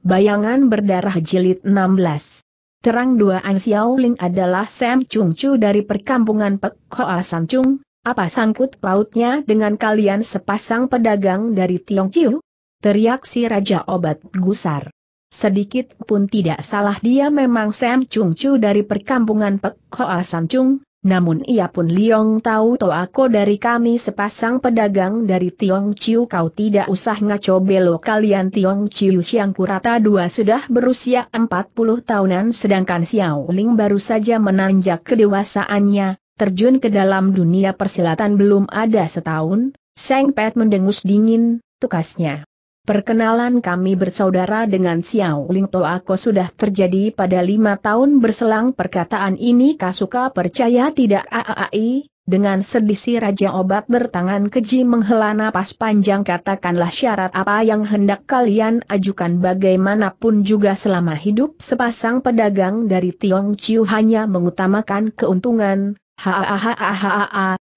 Bayangan berdarah jilid 16. Terang dua An Xiaoling adalah Sam Chung Chu dari perkampungan Pek Hoa San Chung, apa sangkut pautnya dengan kalian sepasang pedagang dari Tiong Chiu? Teriak si Raja Obat Gusar. Sedikit pun tidak salah dia memang Sam Chung Chu dari perkampungan Pek Hoa San Chung, namun ia pun Liong tahu to aku dari kami sepasang pedagang dari Tiong Chiu kau tidak usah ngaco belo kalian Tiong Chiu Siang Kurata dua sudah berusia empat puluh tahunan sedangkan Xiao Ling baru saja menanjak kedewasaannya, terjun ke dalam dunia persilatan belum ada setahun, Seng Pet mendengus dingin, tukasnya. Perkenalan kami bersaudara dengan Xiao Ling Toako sudah terjadi pada lima tahun berselang perkataan ini Kasuka percaya tidak aai, dengan sedih si Raja Obat bertangan keji menghela napas panjang katakanlah syarat apa yang hendak kalian ajukan bagaimanapun juga selama hidup sepasang pedagang dari Tiong Chiu hanya mengutamakan keuntungan, hahaha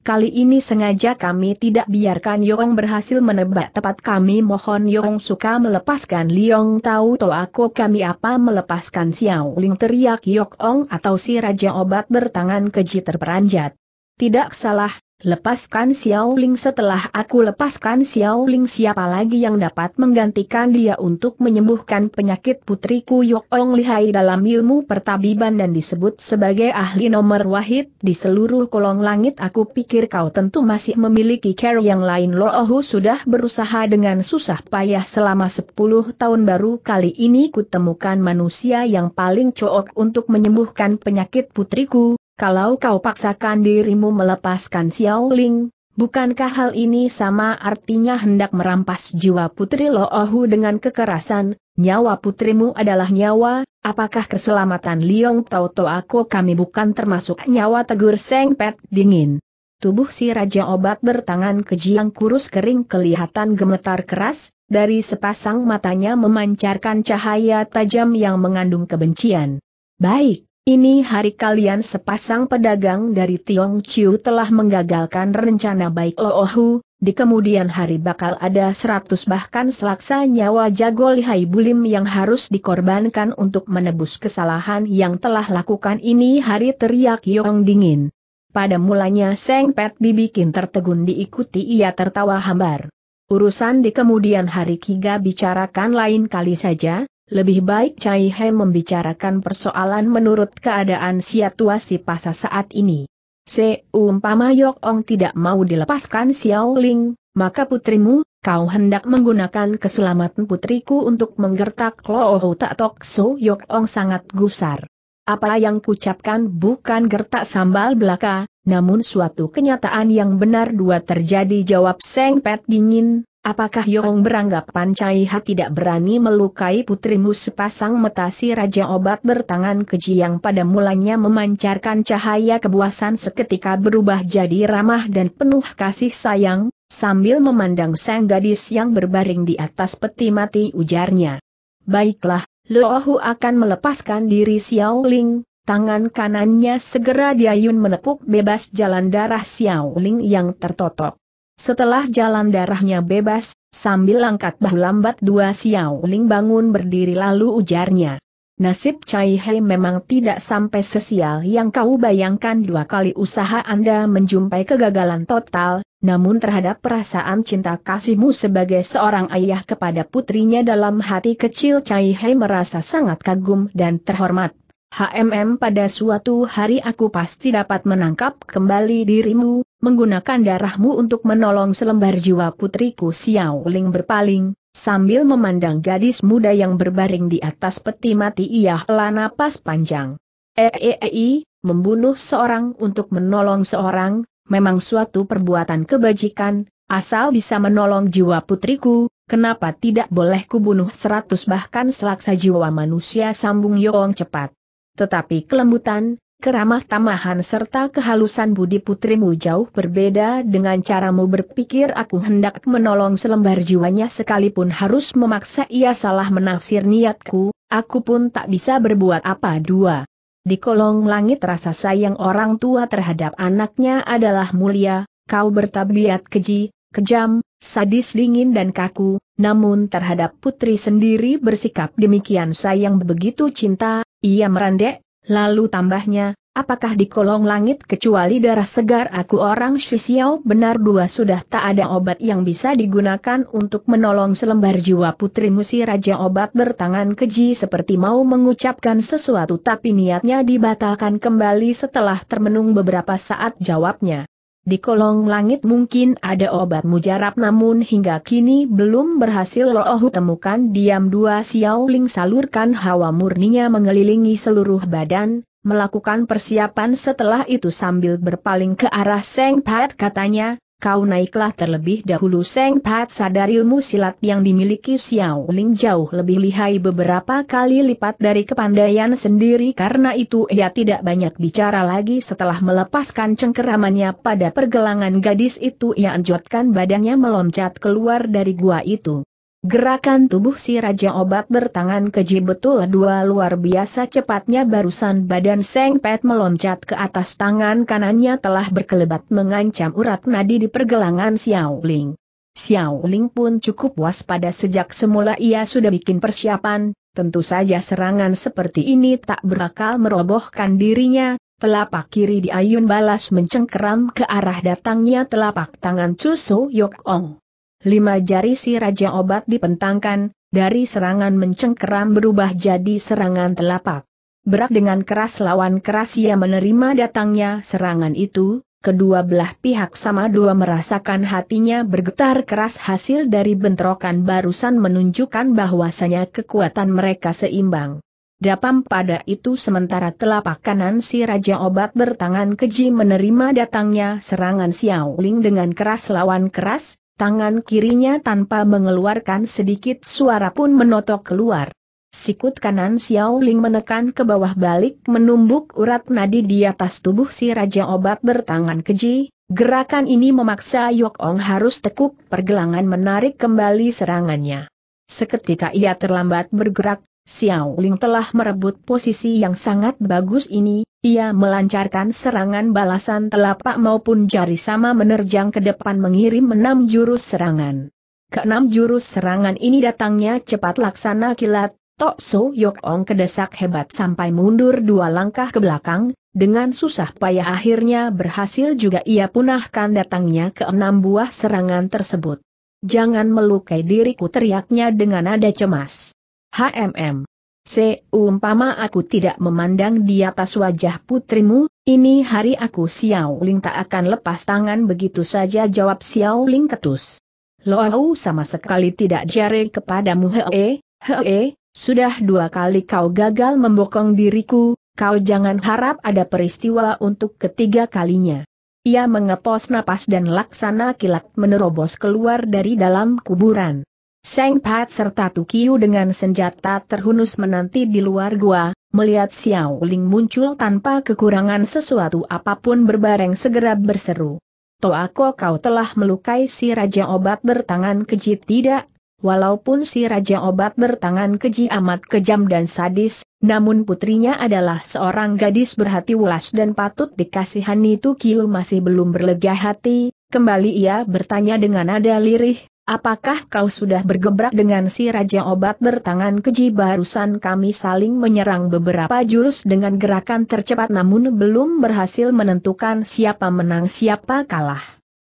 Kali ini sengaja kami tidak biarkan Yong berhasil menebak tepat kami mohon Yong suka melepaskan Liong tahu to aku kami apa melepaskan Xiao Ling teriak Yong Ong atau si Raja Obat bertangan keji terperanjat. Tidak salah, Lepaskan Xiao Ling setelah aku lepaskan Xiao Ling siapa lagi yang dapat menggantikan dia untuk menyembuhkan penyakit putriku Yok Ong Lihai dalam ilmu pertabiban dan disebut sebagai ahli nomor wahid di seluruh kolong langit aku pikir kau tentu masih memiliki care yang lain Lo Ohu sudah berusaha dengan susah payah selama 10 tahun baru kali ini kutemukan manusia yang paling cocok untuk menyembuhkan penyakit putriku kalau kau paksakan dirimu melepaskan Xiao Ling, bukankah hal ini sama artinya hendak merampas jiwa Putri Lo Ohu dengan kekerasan, nyawa putrimu adalah nyawa, apakah keselamatan Liong Tau aku kami bukan termasuk nyawa tegur Seng Pet dingin. Tubuh si Raja Obat bertangan keji yang kurus kering kelihatan gemetar keras, dari sepasang matanya memancarkan cahaya tajam yang mengandung kebencian. Baik, ini hari kalian sepasang pedagang dari Tiong Chiu telah menggagalkan rencana baik Loohu, di kemudian hari bakal ada seratus bahkan selaksa nyawa jago lihai bulim yang harus dikorbankan untuk menebus kesalahan yang telah lakukan ini hari teriak Yong dingin. Pada mulanya Seng Pet dibikin tertegun diikuti ia tertawa hambar. Urusan di kemudian hari Kiga bicarakan lain kali saja, lebih baik Cai He membicarakan persoalan menurut keadaan situasi pasar saat ini. Seumpama Yok Ong tidak mau dilepaskan Xiao Ling, maka putrimu, kau hendak menggunakan keselamatan putriku untuk menggertak Lo Tak Tok So Yok Ong sangat gusar. Apa yang kucapkan bukan gertak sambal belaka, namun suatu kenyataan yang benar dua terjadi jawab Seng Pet dingin, Apakah Yong beranggapan Caiha tidak berani melukai putrimu sepasang mata Raja Obat bertangan keji yang pada mulanya memancarkan cahaya kebuasan seketika berubah jadi ramah dan penuh kasih sayang, sambil memandang sang gadis yang berbaring di atas peti mati ujarnya. Baiklah, Lohu akan melepaskan diri Xiao Ling, tangan kanannya segera diayun menepuk bebas jalan darah Xiao Ling yang tertotok. Setelah jalan darahnya bebas, sambil angkat bahu lambat dua Xiao Ling bangun berdiri lalu ujarnya. Nasib Cai Hei memang tidak sampai sesial yang kau bayangkan dua kali usaha Anda menjumpai kegagalan total, namun terhadap perasaan cinta kasihmu sebagai seorang ayah kepada putrinya dalam hati kecil Cai Hei merasa sangat kagum dan terhormat. HMM pada suatu hari aku pasti dapat menangkap kembali dirimu, menggunakan darahmu untuk menolong selembar jiwa putriku Xiao Ling berpaling, sambil memandang gadis muda yang berbaring di atas peti mati ia hela napas panjang. Eei, eh, eh, eh, membunuh seorang untuk menolong seorang, memang suatu perbuatan kebajikan, asal bisa menolong jiwa putriku, kenapa tidak boleh kubunuh seratus bahkan selaksa jiwa manusia sambung Yoong cepat. Tetapi kelembutan, keramah tamahan serta kehalusan budi putrimu jauh berbeda dengan caramu berpikir aku hendak menolong selembar jiwanya sekalipun harus memaksa ia salah menafsir niatku, aku pun tak bisa berbuat apa dua. Di kolong langit rasa sayang orang tua terhadap anaknya adalah mulia, kau bertabiat keji, kejam, sadis dingin dan kaku, namun terhadap putri sendiri bersikap demikian sayang begitu cinta, ia merendah Lalu tambahnya, apakah di kolong langit kecuali darah segar aku orang Shisiao benar dua sudah tak ada obat yang bisa digunakan untuk menolong selembar jiwa putri musi Raja Obat bertangan keji seperti mau mengucapkan sesuatu tapi niatnya dibatalkan kembali setelah termenung beberapa saat jawabnya. Di kolong langit mungkin ada obat mujarab namun hingga kini belum berhasil Loohu temukan diam dua Xiao Ling salurkan hawa murninya mengelilingi seluruh badan, melakukan persiapan setelah itu sambil berpaling ke arah Seng Pat katanya, kau naiklah terlebih dahulu Seng Pat sadar ilmu silat yang dimiliki Xiao Ling jauh lebih lihai beberapa kali lipat dari kepandaian sendiri karena itu ia tidak banyak bicara lagi setelah melepaskan cengkeramannya pada pergelangan gadis itu ia anjotkan badannya meloncat keluar dari gua itu. Gerakan tubuh si Raja Obat bertangan keji betul dua luar biasa cepatnya barusan badan Seng Pet meloncat ke atas tangan kanannya telah berkelebat mengancam urat nadi di pergelangan Xiao Ling. Xiao Ling pun cukup waspada sejak semula ia sudah bikin persiapan, tentu saja serangan seperti ini tak berakal merobohkan dirinya, Telapak kiri diayun balas mencengkeram ke arah datangnya telapak tangan Chu So Yok Ong lima jari si Raja Obat dipentangkan, dari serangan mencengkeram berubah jadi serangan telapak. Berak dengan keras lawan keras ia menerima datangnya serangan itu, kedua belah pihak sama dua merasakan hatinya bergetar keras hasil dari bentrokan barusan menunjukkan bahwasanya kekuatan mereka seimbang. Dapam pada itu sementara telapak kanan si Raja Obat bertangan keji menerima datangnya serangan Xiao Ling dengan keras lawan keras, Tangan kirinya tanpa mengeluarkan sedikit suara pun menotok keluar. Sikut kanan Xiao Ling menekan ke bawah balik menumbuk urat nadi di atas tubuh si Raja Obat bertangan keji, gerakan ini memaksa Yok Ong harus tekuk pergelangan menarik kembali serangannya. Seketika ia terlambat bergerak, Xiao Ling telah merebut posisi yang sangat bagus ini, ia melancarkan serangan balasan telapak maupun jari sama menerjang ke depan mengirim enam jurus serangan. Keenam jurus serangan ini datangnya cepat laksana kilat, Tok So Yok Ong kedesak hebat sampai mundur dua langkah ke belakang, dengan susah payah akhirnya berhasil juga ia punahkan datangnya keenam buah serangan tersebut. Jangan melukai diriku teriaknya dengan nada cemas. HMM. Seumpama aku tidak memandang di atas wajah putrimu, ini hari aku Xiao Ling tak akan lepas tangan begitu saja jawab Xiao Ling ketus. Loau sama sekali tidak jare kepadamu hee, hee, sudah dua kali kau gagal membokong diriku, kau jangan harap ada peristiwa untuk ketiga kalinya. Ia mengepos napas dan laksana kilat menerobos keluar dari dalam kuburan. Seng Pat serta Tukiu dengan senjata terhunus menanti di luar gua, melihat Xiao Ling muncul tanpa kekurangan sesuatu apapun berbareng segera berseru. Toako kau telah melukai si Raja Obat bertangan keji tidak? Walaupun si Raja Obat bertangan keji amat kejam dan sadis, namun putrinya adalah seorang gadis berhati ulas dan patut dikasihani Tukiu masih belum berlega hati, kembali ia bertanya dengan nada lirih, Apakah kau sudah bergebrak dengan si Raja Obat bertangan keji barusan kami saling menyerang beberapa jurus dengan gerakan tercepat namun belum berhasil menentukan siapa menang siapa kalah.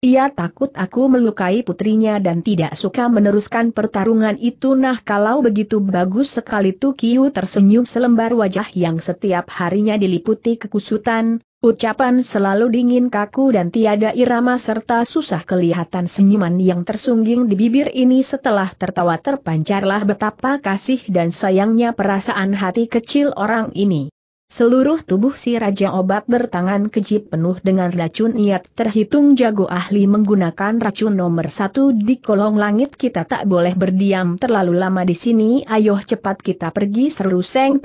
Ia takut aku melukai putrinya dan tidak suka meneruskan pertarungan itu nah kalau begitu bagus sekali tuh Kyu tersenyum selembar wajah yang setiap harinya diliputi kekusutan, Ucapan selalu dingin kaku dan tiada irama serta susah kelihatan senyuman yang tersungging di bibir ini setelah tertawa terpancarlah betapa kasih dan sayangnya perasaan hati kecil orang ini. Seluruh tubuh si Raja Obat bertangan keji penuh dengan racun niat terhitung jago ahli menggunakan racun nomor satu di kolong langit kita tak boleh berdiam terlalu lama di sini ayo cepat kita pergi seru Seng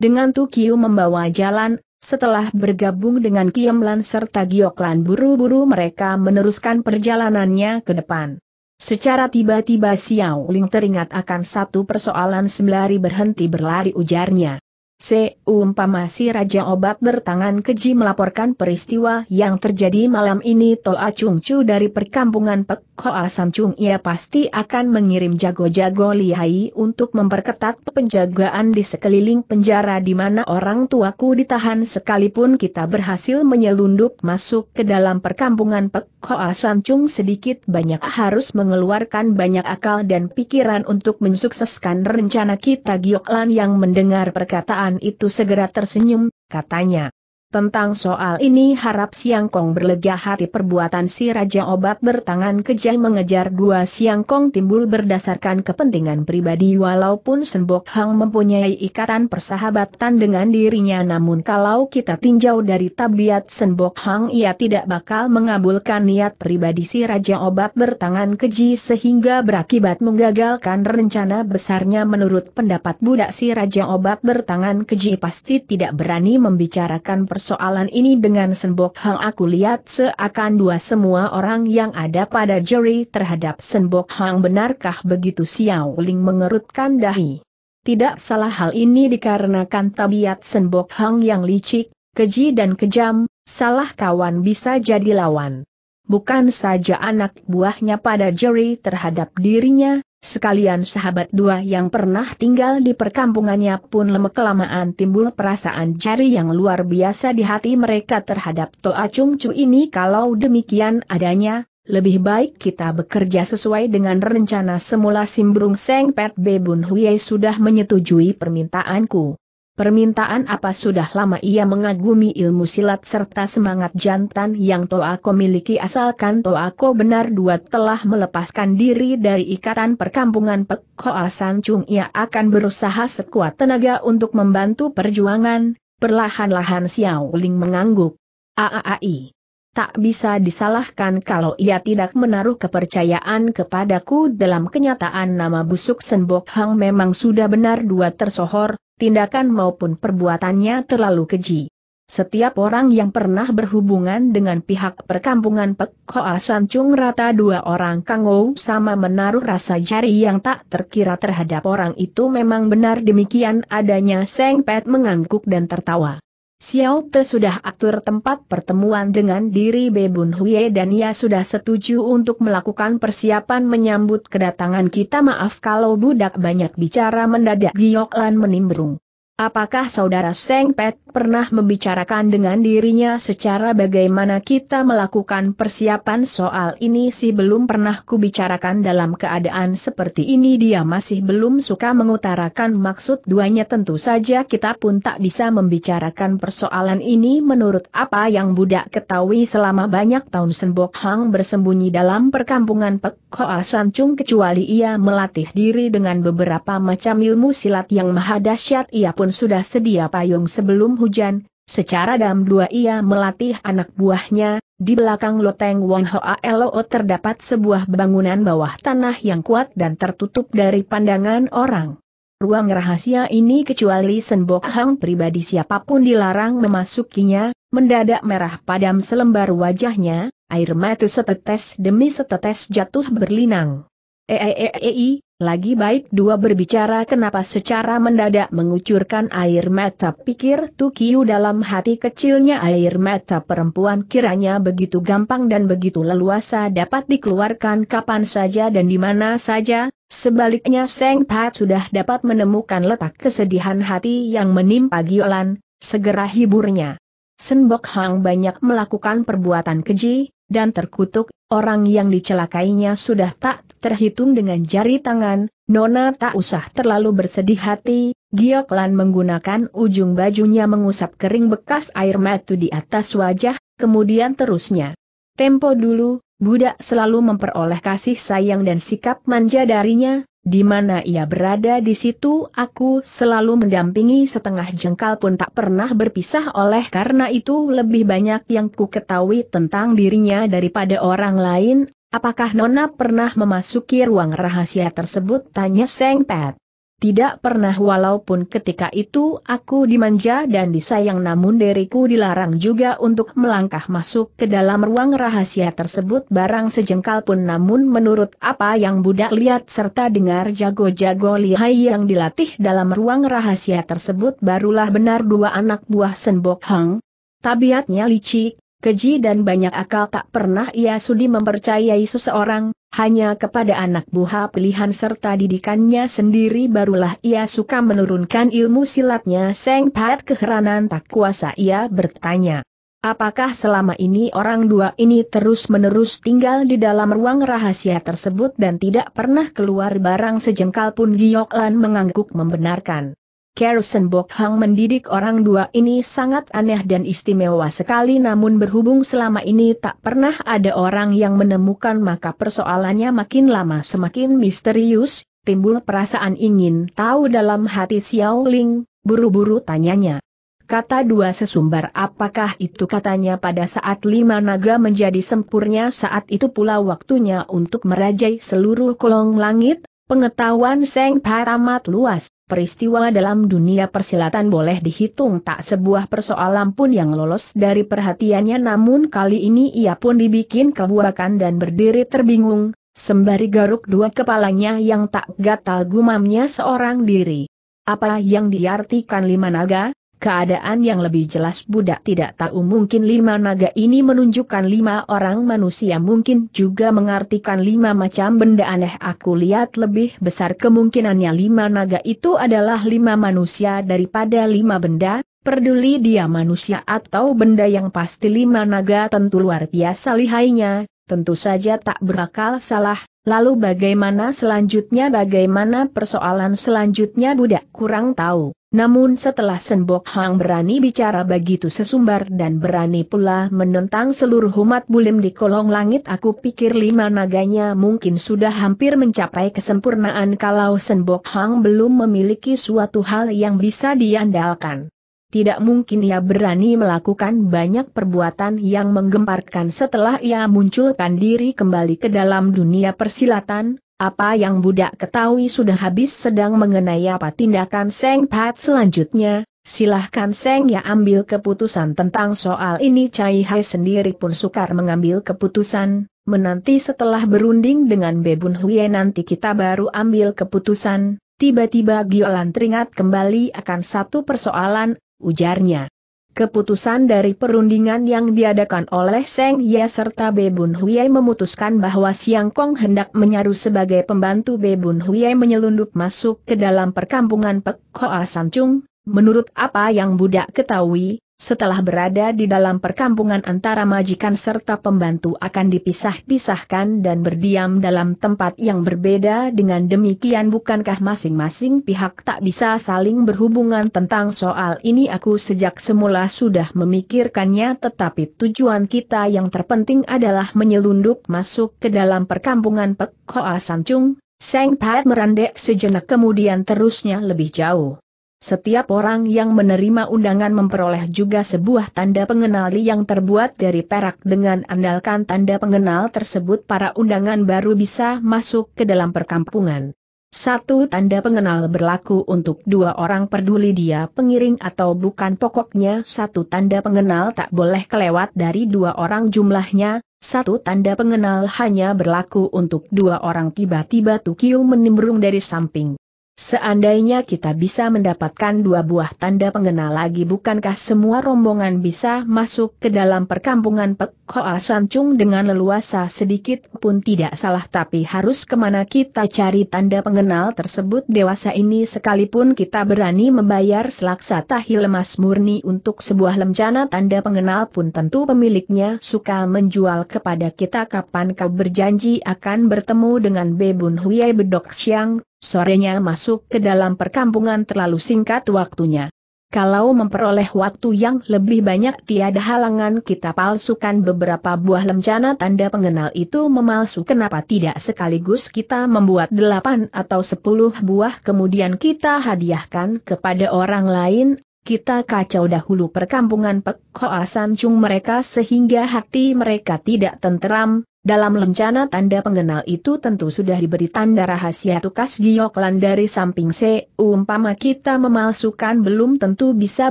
Dengan Tukiu membawa jalan setelah bergabung dengan Kiemlan serta Gioklan buru-buru mereka meneruskan perjalanannya ke depan. Secara tiba-tiba Xiao Ling teringat akan satu persoalan sembari berhenti berlari ujarnya. Seumpama si Raja Obat bertangan keji melaporkan peristiwa yang terjadi malam ini Toa Chung Chu dari perkampungan Pek Hoa ah Samcung ia pasti akan mengirim jago-jago lihai untuk memperketat penjagaan di sekeliling penjara di mana orang tuaku ditahan sekalipun kita berhasil menyelundup masuk ke dalam perkampungan Pek Hoa ah Samcung sedikit banyak harus mengeluarkan banyak akal dan pikiran untuk mensukseskan rencana kita Gioklan yang mendengar perkataan itu segera tersenyum, katanya. Tentang soal ini harap Siang Kong berlega hati perbuatan si Raja Obat bertangan kejam mengejar dua Siang Kong timbul berdasarkan kepentingan pribadi walaupun Sembok Hang mempunyai ikatan persahabatan dengan dirinya namun kalau kita tinjau dari tabiat Sembok Hang ia tidak bakal mengabulkan niat pribadi si Raja Obat bertangan keji sehingga berakibat menggagalkan rencana besarnya menurut pendapat budak si Raja Obat bertangan keji pasti tidak berani membicarakan persahabatan persoalan ini dengan Senbok Hang aku lihat seakan dua semua orang yang ada pada juri terhadap Senbok Hang benarkah begitu Xiao Ling mengerutkan dahi. Tidak salah hal ini dikarenakan tabiat Senbok Hang yang licik, keji dan kejam, salah kawan bisa jadi lawan. Bukan saja anak buahnya pada juri terhadap dirinya, Sekalian sahabat dua yang pernah tinggal di perkampungannya pun lemak kelamaan timbul perasaan jari yang luar biasa di hati mereka terhadap Toa Chung Chu ini kalau demikian adanya, lebih baik kita bekerja sesuai dengan rencana semula Simbrung Seng Pet Bebun Huye sudah menyetujui permintaanku permintaan apa sudah lama ia mengagumi ilmu silat serta semangat jantan yang Toako miliki asalkan Toako benar dua telah melepaskan diri dari ikatan perkampungan Pek Hoa Sancung ia akan berusaha sekuat tenaga untuk membantu perjuangan, perlahan-lahan Xiao Ling mengangguk. Aai, Tak bisa disalahkan kalau ia tidak menaruh kepercayaan kepadaku dalam kenyataan nama busuk Senbok Hang memang sudah benar dua tersohor, tindakan maupun perbuatannya terlalu keji. Setiap orang yang pernah berhubungan dengan pihak perkampungan Pek Hoa Chung rata dua orang Kangou sama menaruh rasa jari yang tak terkira terhadap orang itu memang benar demikian adanya Seng Pet mengangguk dan tertawa. Xiao Te sudah atur tempat pertemuan dengan diri Bebun Huye dan ia sudah setuju untuk melakukan persiapan menyambut kedatangan kita maaf kalau budak banyak bicara mendadak Giok Lan menimbrung. Apakah saudara Seng Pet pernah membicarakan dengan dirinya secara bagaimana kita melakukan persiapan soal ini Si belum pernah kubicarakan dalam keadaan seperti ini dia masih belum suka mengutarakan maksud duanya tentu saja kita pun tak bisa membicarakan persoalan ini menurut apa yang budak ketahui selama banyak tahun Senbok Hang bersembunyi dalam perkampungan Pek Hoa Sancung kecuali ia melatih diri dengan beberapa macam ilmu silat yang maha dahsyat ia pun pun sudah sedia payung sebelum hujan, secara dam dua ia melatih anak buahnya, di belakang loteng Wong Hoa O terdapat sebuah bangunan bawah tanah yang kuat dan tertutup dari pandangan orang. Ruang rahasia ini kecuali Senbok Hang pribadi siapapun dilarang memasukinya, mendadak merah padam selembar wajahnya, air mata setetes demi setetes jatuh berlinang. Eeei, e, lagi baik dua berbicara kenapa secara mendadak mengucurkan air mata pikir Tukiu dalam hati kecilnya air mata perempuan kiranya begitu gampang dan begitu leluasa dapat dikeluarkan kapan saja dan di mana saja, sebaliknya Seng Pat sudah dapat menemukan letak kesedihan hati yang menimpa Giolan, segera hiburnya. Senbok Hang banyak melakukan perbuatan keji, dan terkutuk, orang yang dicelakainya sudah tak terhitung dengan jari tangan, Nona tak usah terlalu bersedih hati, Gioklan menggunakan ujung bajunya mengusap kering bekas air matu di atas wajah, kemudian terusnya. Tempo dulu, budak selalu memperoleh kasih sayang dan sikap manja darinya, di mana ia berada di situ aku selalu mendampingi setengah jengkal pun tak pernah berpisah oleh karena itu lebih banyak yang ku ketahui tentang dirinya daripada orang lain, apakah Nona pernah memasuki ruang rahasia tersebut tanya Seng Pet. Tidak pernah walaupun ketika itu aku dimanja dan disayang namun diriku dilarang juga untuk melangkah masuk ke dalam ruang rahasia tersebut barang sejengkal pun namun menurut apa yang budak lihat serta dengar jago-jago lihai yang dilatih dalam ruang rahasia tersebut barulah benar dua anak buah Senbok Hang. Tabiatnya licik, keji dan banyak akal tak pernah ia sudi mempercayai seseorang, hanya kepada anak buah pilihan serta didikannya sendiri barulah ia suka menurunkan ilmu silatnya Seng Pat keheranan tak kuasa ia bertanya. Apakah selama ini orang dua ini terus-menerus tinggal di dalam ruang rahasia tersebut dan tidak pernah keluar barang sejengkal pun Gioklan mengangguk membenarkan. Kersen Bok mendidik orang dua ini sangat aneh dan istimewa sekali namun berhubung selama ini tak pernah ada orang yang menemukan maka persoalannya makin lama semakin misterius, timbul perasaan ingin tahu dalam hati Xiao Ling, buru-buru tanyanya. Kata dua sesumbar apakah itu katanya pada saat lima naga menjadi sempurnya saat itu pula waktunya untuk merajai seluruh kolong langit, pengetahuan Seng amat luas peristiwa dalam dunia persilatan boleh dihitung tak sebuah persoalan pun yang lolos dari perhatiannya namun kali ini ia pun dibikin kebuakan dan berdiri terbingung, sembari garuk dua kepalanya yang tak gatal gumamnya seorang diri. Apa yang diartikan lima naga? keadaan yang lebih jelas budak tidak tahu mungkin lima naga ini menunjukkan lima orang manusia mungkin juga mengartikan lima macam benda aneh aku lihat lebih besar kemungkinannya lima naga itu adalah lima manusia daripada lima benda, peduli dia manusia atau benda yang pasti lima naga tentu luar biasa lihainya, tentu saja tak berakal salah, lalu bagaimana selanjutnya bagaimana persoalan selanjutnya budak kurang tahu. Namun setelah Senbok Hang berani bicara begitu sesumbar dan berani pula menentang seluruh umat bulim di kolong langit aku pikir lima naganya mungkin sudah hampir mencapai kesempurnaan kalau Senbok Hang belum memiliki suatu hal yang bisa diandalkan. Tidak mungkin ia berani melakukan banyak perbuatan yang menggemparkan setelah ia munculkan diri kembali ke dalam dunia persilatan, apa yang budak ketahui sudah habis sedang mengenai apa tindakan Seng Pat selanjutnya, silahkan Seng ya ambil keputusan tentang soal ini Cai Hai sendiri pun sukar mengambil keputusan, menanti setelah berunding dengan Bebun Huye nanti kita baru ambil keputusan, tiba-tiba Giolan teringat kembali akan satu persoalan, ujarnya. Keputusan dari perundingan yang diadakan oleh Seng Ye serta Bebun Huyai memutuskan bahwa Siang Kong hendak menyaru sebagai pembantu Bebun Huyai menyelundup masuk ke dalam perkampungan Pek Hoa Chung, menurut apa yang budak ketahui, setelah berada di dalam perkampungan antara majikan serta pembantu akan dipisah-pisahkan dan berdiam dalam tempat yang berbeda dengan demikian bukankah masing-masing pihak tak bisa saling berhubungan tentang soal ini aku sejak semula sudah memikirkannya tetapi tujuan kita yang terpenting adalah menyelundup masuk ke dalam perkampungan Pek Hoa Sancung, Seng Pat merandek sejenak kemudian terusnya lebih jauh. Setiap orang yang menerima undangan memperoleh juga sebuah tanda pengenali yang terbuat dari perak dengan andalkan tanda pengenal tersebut para undangan baru bisa masuk ke dalam perkampungan. Satu tanda pengenal berlaku untuk dua orang peduli dia pengiring atau bukan pokoknya satu tanda pengenal tak boleh kelewat dari dua orang jumlahnya, satu tanda pengenal hanya berlaku untuk dua orang tiba-tiba Tukiu menimbrung dari samping. Seandainya kita bisa mendapatkan dua buah tanda pengenal lagi bukankah semua rombongan bisa masuk ke dalam perkampungan Pek? Hoa Sancung dengan leluasa sedikit pun tidak salah tapi harus kemana kita cari tanda pengenal tersebut dewasa ini sekalipun kita berani membayar selaksa tahi lemas murni untuk sebuah lencana tanda pengenal pun tentu pemiliknya suka menjual kepada kita kapan kau berjanji akan bertemu dengan Bebun Huyai Bedok Siang, sorenya masuk ke dalam perkampungan terlalu singkat waktunya. Kalau memperoleh waktu yang lebih banyak tiada halangan kita palsukan beberapa buah lencana tanda pengenal itu memalsu kenapa tidak sekaligus kita membuat delapan atau sepuluh buah kemudian kita hadiahkan kepada orang lain, kita kacau dahulu perkampungan pekoasan cung mereka sehingga hati mereka tidak tenteram, dalam lencana tanda pengenal itu tentu sudah diberi tanda rahasia tukas gioklan dari samping C, umpama kita memalsukan belum tentu bisa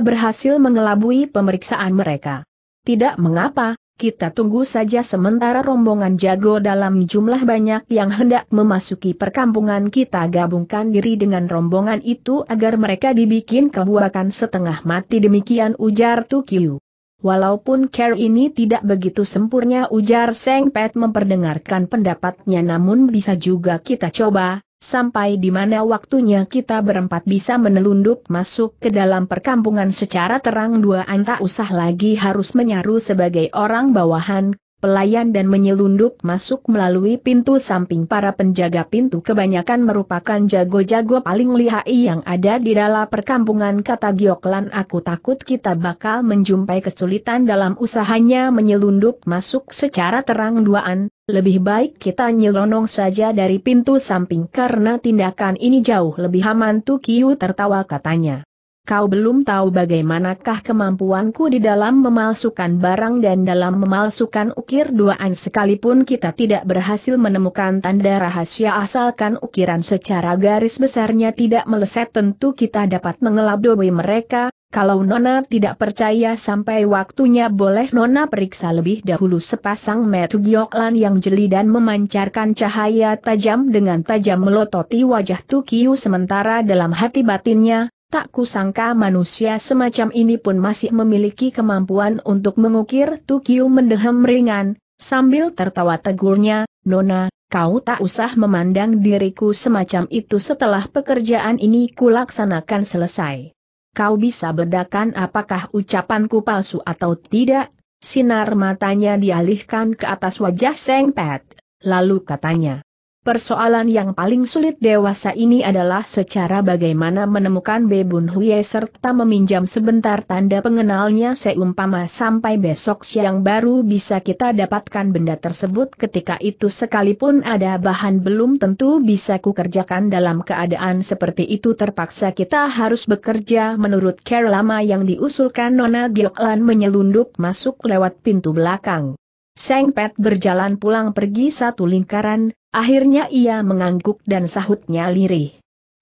berhasil mengelabui pemeriksaan mereka. Tidak mengapa, kita tunggu saja sementara rombongan jago dalam jumlah banyak yang hendak memasuki perkampungan kita gabungkan diri dengan rombongan itu agar mereka dibikin kebuakan setengah mati demikian ujar Tukiu. Walaupun care ini tidak begitu sempurna ujar Seng Pet memperdengarkan pendapatnya namun bisa juga kita coba, sampai di mana waktunya kita berempat bisa menelundup masuk ke dalam perkampungan secara terang dua anta usah lagi harus menyaru sebagai orang bawahan, pelayan dan menyelundup masuk melalui pintu samping para penjaga pintu kebanyakan merupakan jago-jago paling lihai yang ada di dalam perkampungan kata Gioklan aku takut kita bakal menjumpai kesulitan dalam usahanya menyelundup masuk secara terang duaan, lebih baik kita nyelonong saja dari pintu samping karena tindakan ini jauh lebih aman Tukiu tertawa katanya kau belum tahu bagaimanakah kemampuanku di dalam memalsukan barang dan dalam memalsukan ukir duaan sekalipun kita tidak berhasil menemukan tanda rahasia asalkan ukiran secara garis besarnya tidak meleset tentu kita dapat mengelabui mereka, kalau Nona tidak percaya sampai waktunya boleh Nona periksa lebih dahulu sepasang metu gioklan yang jeli dan memancarkan cahaya tajam dengan tajam melototi wajah Tukiu sementara dalam hati batinnya, Tak kusangka manusia semacam ini pun masih memiliki kemampuan untuk mengukir Tukiu mendehem ringan, sambil tertawa tegurnya, Nona, kau tak usah memandang diriku semacam itu setelah pekerjaan ini kulaksanakan selesai. Kau bisa bedakan apakah ucapanku palsu atau tidak? Sinar matanya dialihkan ke atas wajah Seng Pet, lalu katanya. Persoalan yang paling sulit dewasa ini adalah secara bagaimana menemukan Bebun Huye serta meminjam sebentar tanda pengenalnya seumpama sampai besok siang baru bisa kita dapatkan benda tersebut ketika itu sekalipun ada bahan belum tentu bisa kukerjakan dalam keadaan seperti itu terpaksa kita harus bekerja menurut care lama yang diusulkan Nona Gioklan menyelundup masuk lewat pintu belakang. Sengpet berjalan pulang pergi satu lingkaran, Akhirnya ia mengangguk dan sahutnya lirih.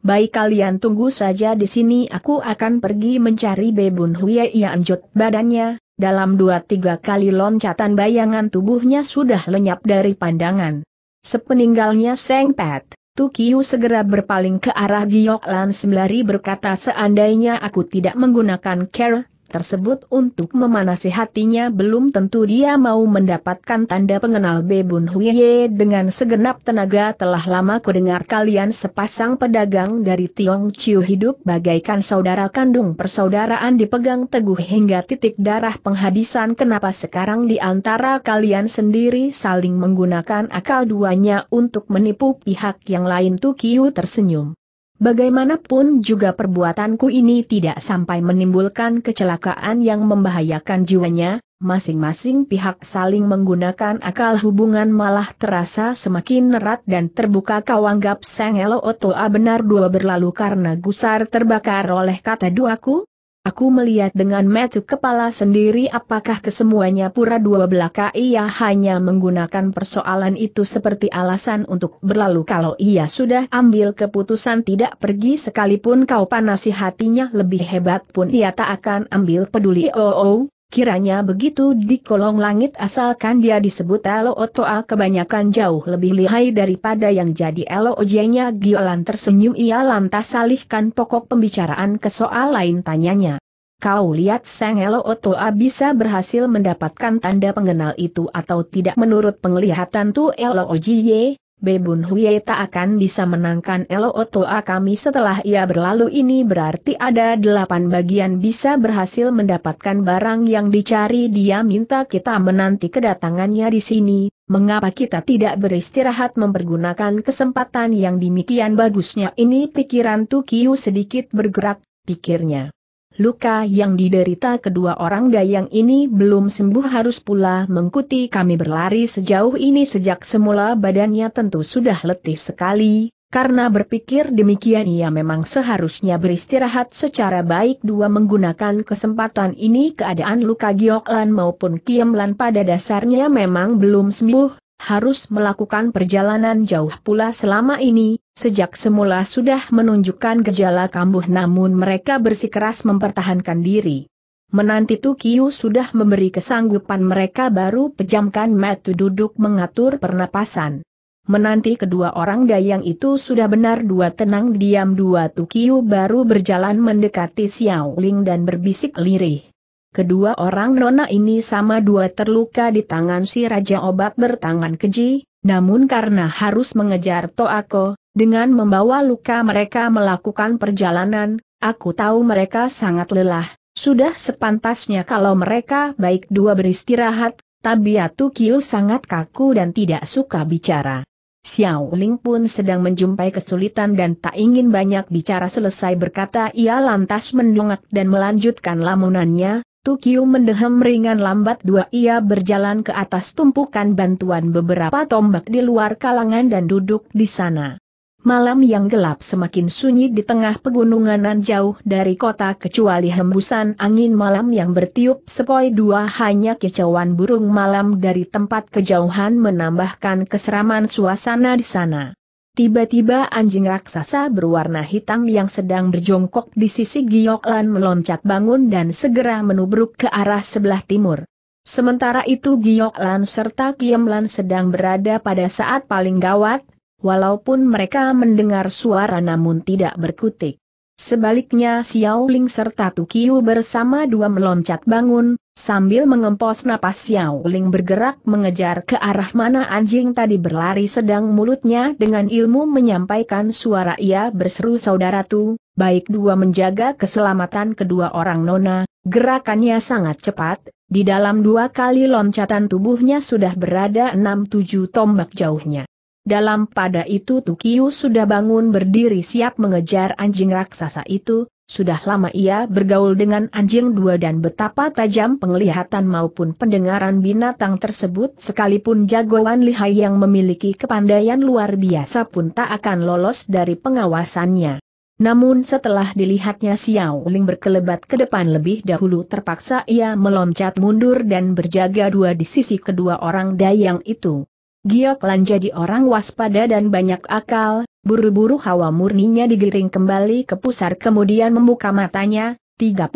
Baik kalian tunggu saja di sini aku akan pergi mencari Bebun Huye ia badannya, dalam dua tiga kali loncatan bayangan tubuhnya sudah lenyap dari pandangan. Sepeninggalnya Seng Pet, Tukiu segera berpaling ke arah Giyok Lan berkata seandainya aku tidak menggunakan care, tersebut untuk memanasi hatinya belum tentu dia mau mendapatkan tanda pengenal Bebun Huiye dengan segenap tenaga telah lama kudengar kalian sepasang pedagang dari Tiong Chiu hidup bagaikan saudara kandung persaudaraan dipegang teguh hingga titik darah penghabisan kenapa sekarang di antara kalian sendiri saling menggunakan akal duanya untuk menipu pihak yang lain Kiu tersenyum. Bagaimanapun juga perbuatanku ini tidak sampai menimbulkan kecelakaan yang membahayakan jiwanya, masing-masing pihak saling menggunakan akal hubungan malah terasa semakin erat dan terbuka kau anggap Sengelo Elo Otoa benar dua berlalu karena gusar terbakar oleh kata duaku? Aku melihat dengan metu kepala sendiri apakah kesemuanya pura dua belaka ia hanya menggunakan persoalan itu seperti alasan untuk berlalu kalau ia sudah ambil keputusan tidak pergi sekalipun kau panasi hatinya lebih hebat pun ia tak akan ambil peduli oh, oh Kiranya begitu di kolong langit asalkan dia disebut Elo Otoa kebanyakan jauh lebih lihai daripada yang jadi Elo Ojenya Giolan tersenyum ia lantas salihkan pokok pembicaraan ke soal lain tanyanya. Kau lihat Sang Elo Otoa bisa berhasil mendapatkan tanda pengenal itu atau tidak menurut penglihatan tu Elo Ojiye? Bebun Huye tak akan bisa menangkan Elo Otoa kami setelah ia berlalu ini berarti ada delapan bagian bisa berhasil mendapatkan barang yang dicari dia minta kita menanti kedatangannya di sini, mengapa kita tidak beristirahat mempergunakan kesempatan yang demikian bagusnya ini pikiran Tukiu sedikit bergerak, pikirnya luka yang diderita kedua orang dayang ini belum sembuh harus pula mengikuti kami berlari sejauh ini sejak semula badannya tentu sudah letih sekali, karena berpikir demikian ia memang seharusnya beristirahat secara baik dua menggunakan kesempatan ini keadaan luka Gioklan maupun Kiemlan pada dasarnya memang belum sembuh, harus melakukan perjalanan jauh pula selama ini, Sejak semula sudah menunjukkan gejala kambuh namun mereka bersikeras mempertahankan diri. Menanti Tukiu sudah memberi kesanggupan mereka baru pejamkan mata duduk mengatur pernapasan. Menanti kedua orang dayang itu sudah benar dua tenang diam dua Tukiu baru berjalan mendekati Xiao Ling dan berbisik lirih. Kedua orang nona ini sama dua terluka di tangan si Raja Obat bertangan keji, namun karena harus mengejar Toako, dengan membawa luka mereka melakukan perjalanan, aku tahu mereka sangat lelah, sudah sepantasnya kalau mereka baik dua beristirahat, Tabiatu Kiu sangat kaku dan tidak suka bicara. Xiao Ling pun sedang menjumpai kesulitan dan tak ingin banyak bicara selesai berkata ia lantas mendongak dan melanjutkan lamunannya, Tukiu mendehem ringan lambat dua ia berjalan ke atas tumpukan bantuan beberapa tombak di luar kalangan dan duduk di sana. Malam yang gelap semakin sunyi di tengah pegununganan jauh dari kota kecuali hembusan angin malam yang bertiup sepoi dua hanya kecauan burung malam dari tempat kejauhan menambahkan keseraman suasana di sana. Tiba-tiba anjing raksasa berwarna hitam yang sedang berjongkok di sisi Gioklan meloncat bangun dan segera menubruk ke arah sebelah timur. Sementara itu Gioklan serta Kiemlan sedang berada pada saat paling gawat, walaupun mereka mendengar suara namun tidak berkutik. Sebaliknya Xiao Ling serta Tukiu bersama dua meloncat bangun, sambil mengempos napas Xiao Ling bergerak mengejar ke arah mana anjing tadi berlari sedang mulutnya dengan ilmu menyampaikan suara ia berseru saudara tu, baik dua menjaga keselamatan kedua orang nona, gerakannya sangat cepat, di dalam dua kali loncatan tubuhnya sudah berada enam tujuh tombak jauhnya. Dalam pada itu Tukiu sudah bangun berdiri siap mengejar anjing raksasa itu, sudah lama ia bergaul dengan anjing dua dan betapa tajam penglihatan maupun pendengaran binatang tersebut sekalipun jagoan lihai yang memiliki kepandaian luar biasa pun tak akan lolos dari pengawasannya. Namun setelah dilihatnya Xiao Ling berkelebat ke depan lebih dahulu terpaksa ia meloncat mundur dan berjaga dua di sisi kedua orang dayang itu. Gioklan jadi orang waspada dan banyak akal, buru-buru hawa murninya digiring kembali ke pusar kemudian membuka matanya, 32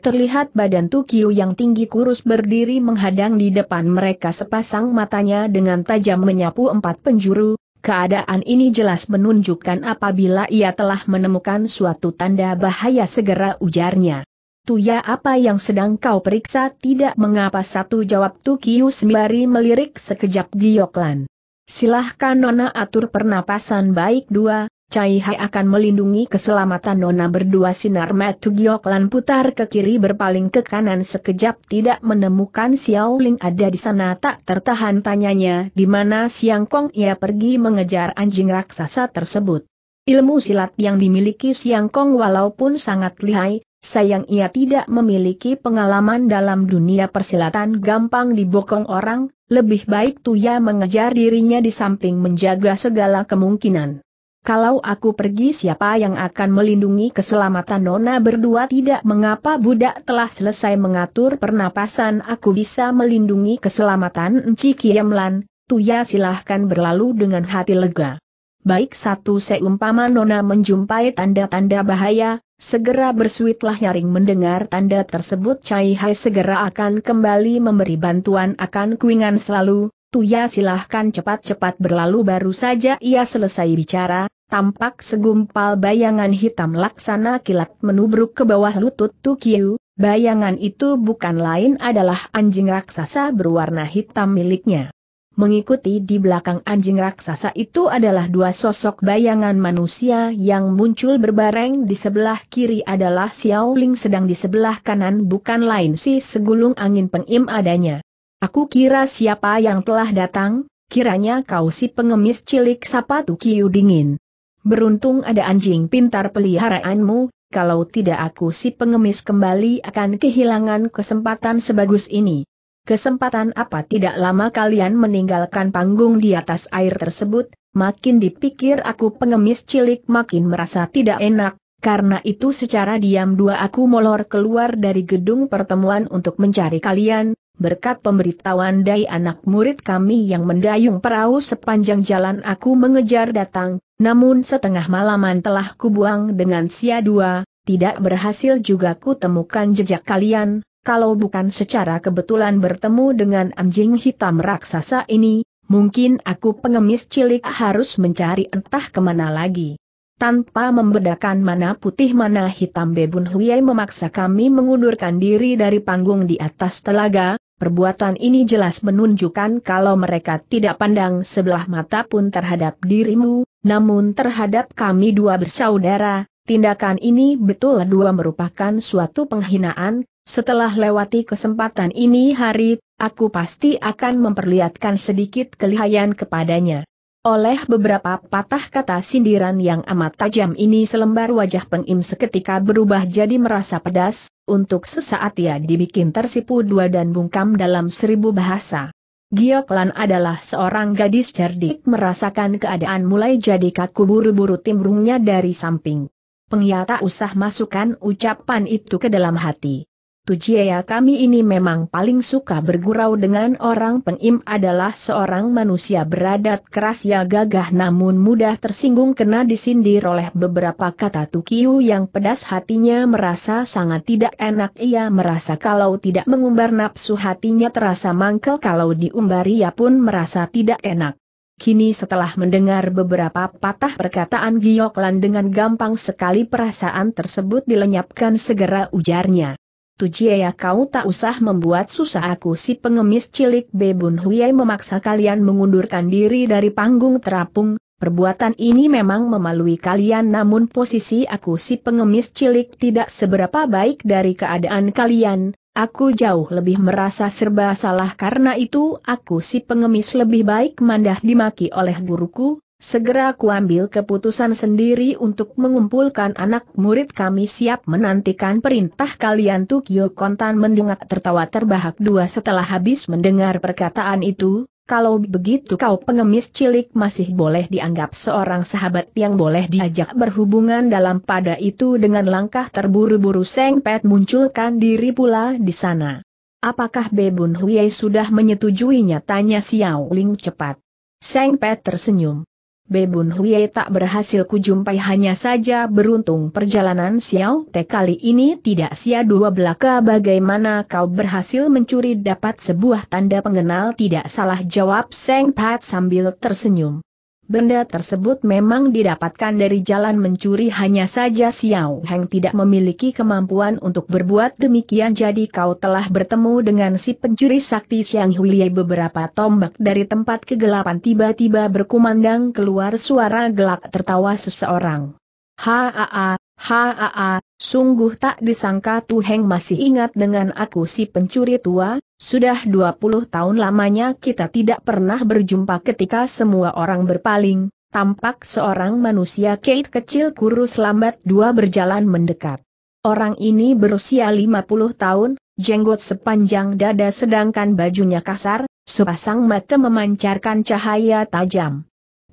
terlihat badan Tukiu yang tinggi kurus berdiri menghadang di depan mereka sepasang matanya dengan tajam menyapu empat penjuru, keadaan ini jelas menunjukkan apabila ia telah menemukan suatu tanda bahaya segera ujarnya. Tuya apa yang sedang kau periksa tidak mengapa satu jawab Tukius sembari melirik sekejap Gioklan. Silahkan Nona atur pernapasan baik dua, Cai Hai akan melindungi keselamatan Nona berdua sinar metu Gioklan putar ke kiri berpaling ke kanan sekejap tidak menemukan Xiao Ling ada di sana tak tertahan tanyanya di mana Siang Kong ia pergi mengejar anjing raksasa tersebut. Ilmu silat yang dimiliki Siang Kong walaupun sangat lihai, Sayang ia tidak memiliki pengalaman dalam dunia persilatan gampang dibokong orang, lebih baik Tuya mengejar dirinya di samping menjaga segala kemungkinan. Kalau aku pergi siapa yang akan melindungi keselamatan Nona berdua tidak mengapa budak telah selesai mengatur pernapasan aku bisa melindungi keselamatan Enci Kiamlan, Tuya silahkan berlalu dengan hati lega baik satu seumpama Nona menjumpai tanda-tanda bahaya, segera bersuitlah nyaring mendengar tanda tersebut Cai Hai segera akan kembali memberi bantuan akan kuingan selalu, Tuya silahkan cepat-cepat berlalu baru saja ia selesai bicara, tampak segumpal bayangan hitam laksana kilat menubruk ke bawah lutut Tukiu, bayangan itu bukan lain adalah anjing raksasa berwarna hitam miliknya. Mengikuti di belakang anjing raksasa itu adalah dua sosok bayangan manusia yang muncul berbareng di sebelah kiri adalah Xiao Ling sedang di sebelah kanan bukan lain si segulung angin pengim adanya. Aku kira siapa yang telah datang, kiranya kau si pengemis cilik sapatu kiu dingin. Beruntung ada anjing pintar peliharaanmu, kalau tidak aku si pengemis kembali akan kehilangan kesempatan sebagus ini kesempatan apa tidak lama kalian meninggalkan panggung di atas air tersebut, makin dipikir aku pengemis cilik makin merasa tidak enak, karena itu secara diam dua aku molor keluar dari gedung pertemuan untuk mencari kalian, berkat pemberitahuan dari anak murid kami yang mendayung perahu sepanjang jalan aku mengejar datang, namun setengah malaman telah kubuang dengan sia-dua, tidak berhasil juga ku temukan jejak kalian, kalau bukan secara kebetulan bertemu dengan anjing hitam raksasa ini, mungkin aku pengemis cilik harus mencari entah kemana lagi. Tanpa membedakan mana putih mana hitam Bebun Huyai memaksa kami mengundurkan diri dari panggung di atas telaga, perbuatan ini jelas menunjukkan kalau mereka tidak pandang sebelah mata pun terhadap dirimu, namun terhadap kami dua bersaudara, tindakan ini betul dua merupakan suatu penghinaan, setelah lewati kesempatan ini hari, aku pasti akan memperlihatkan sedikit kelihayan kepadanya. Oleh beberapa patah kata sindiran yang amat tajam ini selembar wajah pengim seketika berubah jadi merasa pedas, untuk sesaat ia dibikin tersipu dua dan bungkam dalam seribu bahasa. Gioklan adalah seorang gadis cerdik merasakan keadaan mulai jadi kaku buru-buru timbrungnya dari samping. Pengiata usah masukkan ucapan itu ke dalam hati. Tujia ya, kami ini memang paling suka bergurau dengan orang pengim adalah seorang manusia beradat keras ya gagah namun mudah tersinggung kena disindir oleh beberapa kata Tukiu yang pedas hatinya merasa sangat tidak enak ia merasa kalau tidak mengumbar nafsu hatinya terasa mangkel kalau diumbar ia pun merasa tidak enak. Kini setelah mendengar beberapa patah perkataan Gioklan dengan gampang sekali perasaan tersebut dilenyapkan segera ujarnya. Tujia ya, kau tak usah membuat susah aku si pengemis cilik Bebun Huye memaksa kalian mengundurkan diri dari panggung terapung, perbuatan ini memang memalui kalian namun posisi aku si pengemis cilik tidak seberapa baik dari keadaan kalian, Aku jauh lebih merasa serba salah karena itu aku si pengemis lebih baik mandah dimaki oleh guruku, Segera kuambil keputusan sendiri untuk mengumpulkan anak murid kami siap menantikan perintah kalian Tukyo Kontan mendongak tertawa terbahak dua setelah habis mendengar perkataan itu, kalau begitu kau pengemis cilik masih boleh dianggap seorang sahabat yang boleh diajak berhubungan dalam pada itu dengan langkah terburu-buru Seng Pet munculkan diri pula di sana. Apakah Bebun Huye sudah menyetujuinya tanya Xiao Ling cepat. Seng Pet tersenyum. Bebun Huye tak berhasil kujumpai hanya saja beruntung perjalanan Xiao Te kali ini tidak sia dua belaka bagaimana kau berhasil mencuri dapat sebuah tanda pengenal tidak salah jawab Seng Pat sambil tersenyum. Benda tersebut memang didapatkan dari jalan mencuri hanya saja Xiao Heng tidak memiliki kemampuan untuk berbuat demikian jadi kau telah bertemu dengan si pencuri sakti Xiang Huiye beberapa tombak dari tempat kegelapan tiba-tiba berkumandang keluar suara gelak tertawa seseorang. Haa, haa, sungguh tak disangka Tuheng masih ingat dengan aku si pencuri tua, sudah 20 tahun lamanya kita tidak pernah berjumpa ketika semua orang berpaling, tampak seorang manusia Kate kecil kurus lambat dua berjalan mendekat. Orang ini berusia 50 tahun, jenggot sepanjang dada sedangkan bajunya kasar, sepasang mata memancarkan cahaya tajam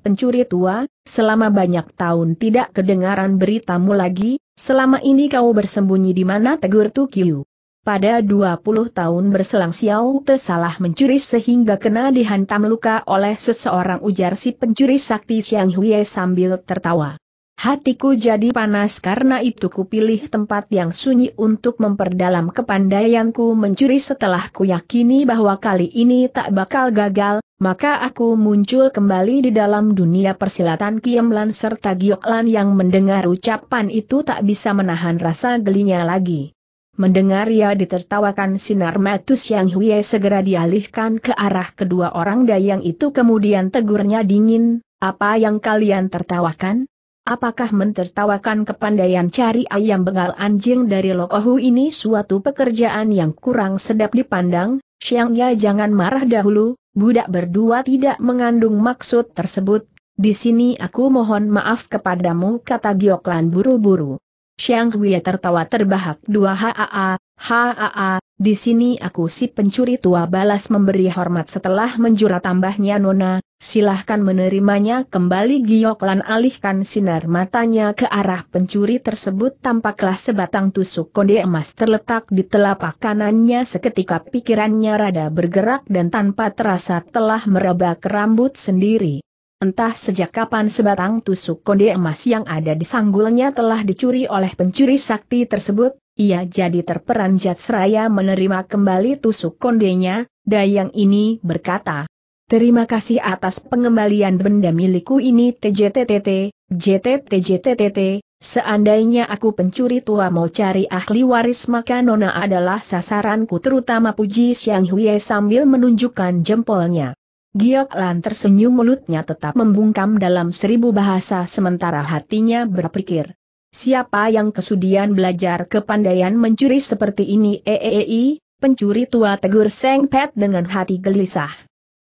pencuri tua, selama banyak tahun tidak kedengaran beritamu lagi, selama ini kau bersembunyi di mana tegur Tukiu. Pada 20 tahun berselang Xiao Te salah mencuri sehingga kena dihantam luka oleh seseorang ujar si pencuri sakti Xiang Hui sambil tertawa. Hatiku jadi panas karena itu kupilih tempat yang sunyi untuk memperdalam kepandaianku mencuri setelah kuyakini bahwa kali ini tak bakal gagal, maka aku muncul kembali di dalam dunia persilatan Kiemlan serta Gioklan yang mendengar ucapan itu tak bisa menahan rasa gelinya lagi. Mendengar ia ditertawakan sinar Metus yang Hui segera dialihkan ke arah kedua orang dayang itu kemudian tegurnya dingin, apa yang kalian tertawakan? Apakah mentertawakan kepandaian cari ayam bengal anjing dari Lokohu ini suatu pekerjaan yang kurang sedap dipandang? ya jangan marah dahulu, budak berdua tidak mengandung maksud tersebut, di sini aku mohon maaf kepadamu kata Gioklan buru-buru. Xiang Hui tertawa terbahak dua haa, Haa, di sini aku si pencuri tua balas memberi hormat setelah menjura tambahnya Nona, silahkan menerimanya kembali Gioklan alihkan sinar matanya ke arah pencuri tersebut tampaklah sebatang tusuk konde emas terletak di telapak kanannya seketika pikirannya rada bergerak dan tanpa terasa telah merebak rambut sendiri. Entah sejak kapan sebatang tusuk konde emas yang ada di sanggulnya telah dicuri oleh pencuri sakti tersebut, ia jadi terperanjat seraya menerima kembali tusuk kondenya, Dayang ini berkata, Terima kasih atas pengembalian benda milikku ini TJTTT, JTTJTTT, seandainya aku pencuri tua mau cari ahli waris maka Nona adalah sasaranku terutama puji yang Huye sambil menunjukkan jempolnya. Giok Lan tersenyum mulutnya tetap membungkam dalam seribu bahasa sementara hatinya berpikir, Siapa yang kesudian belajar kepandaian mencuri seperti ini? Eeei, pencuri tua tegur Seng Pet dengan hati gelisah.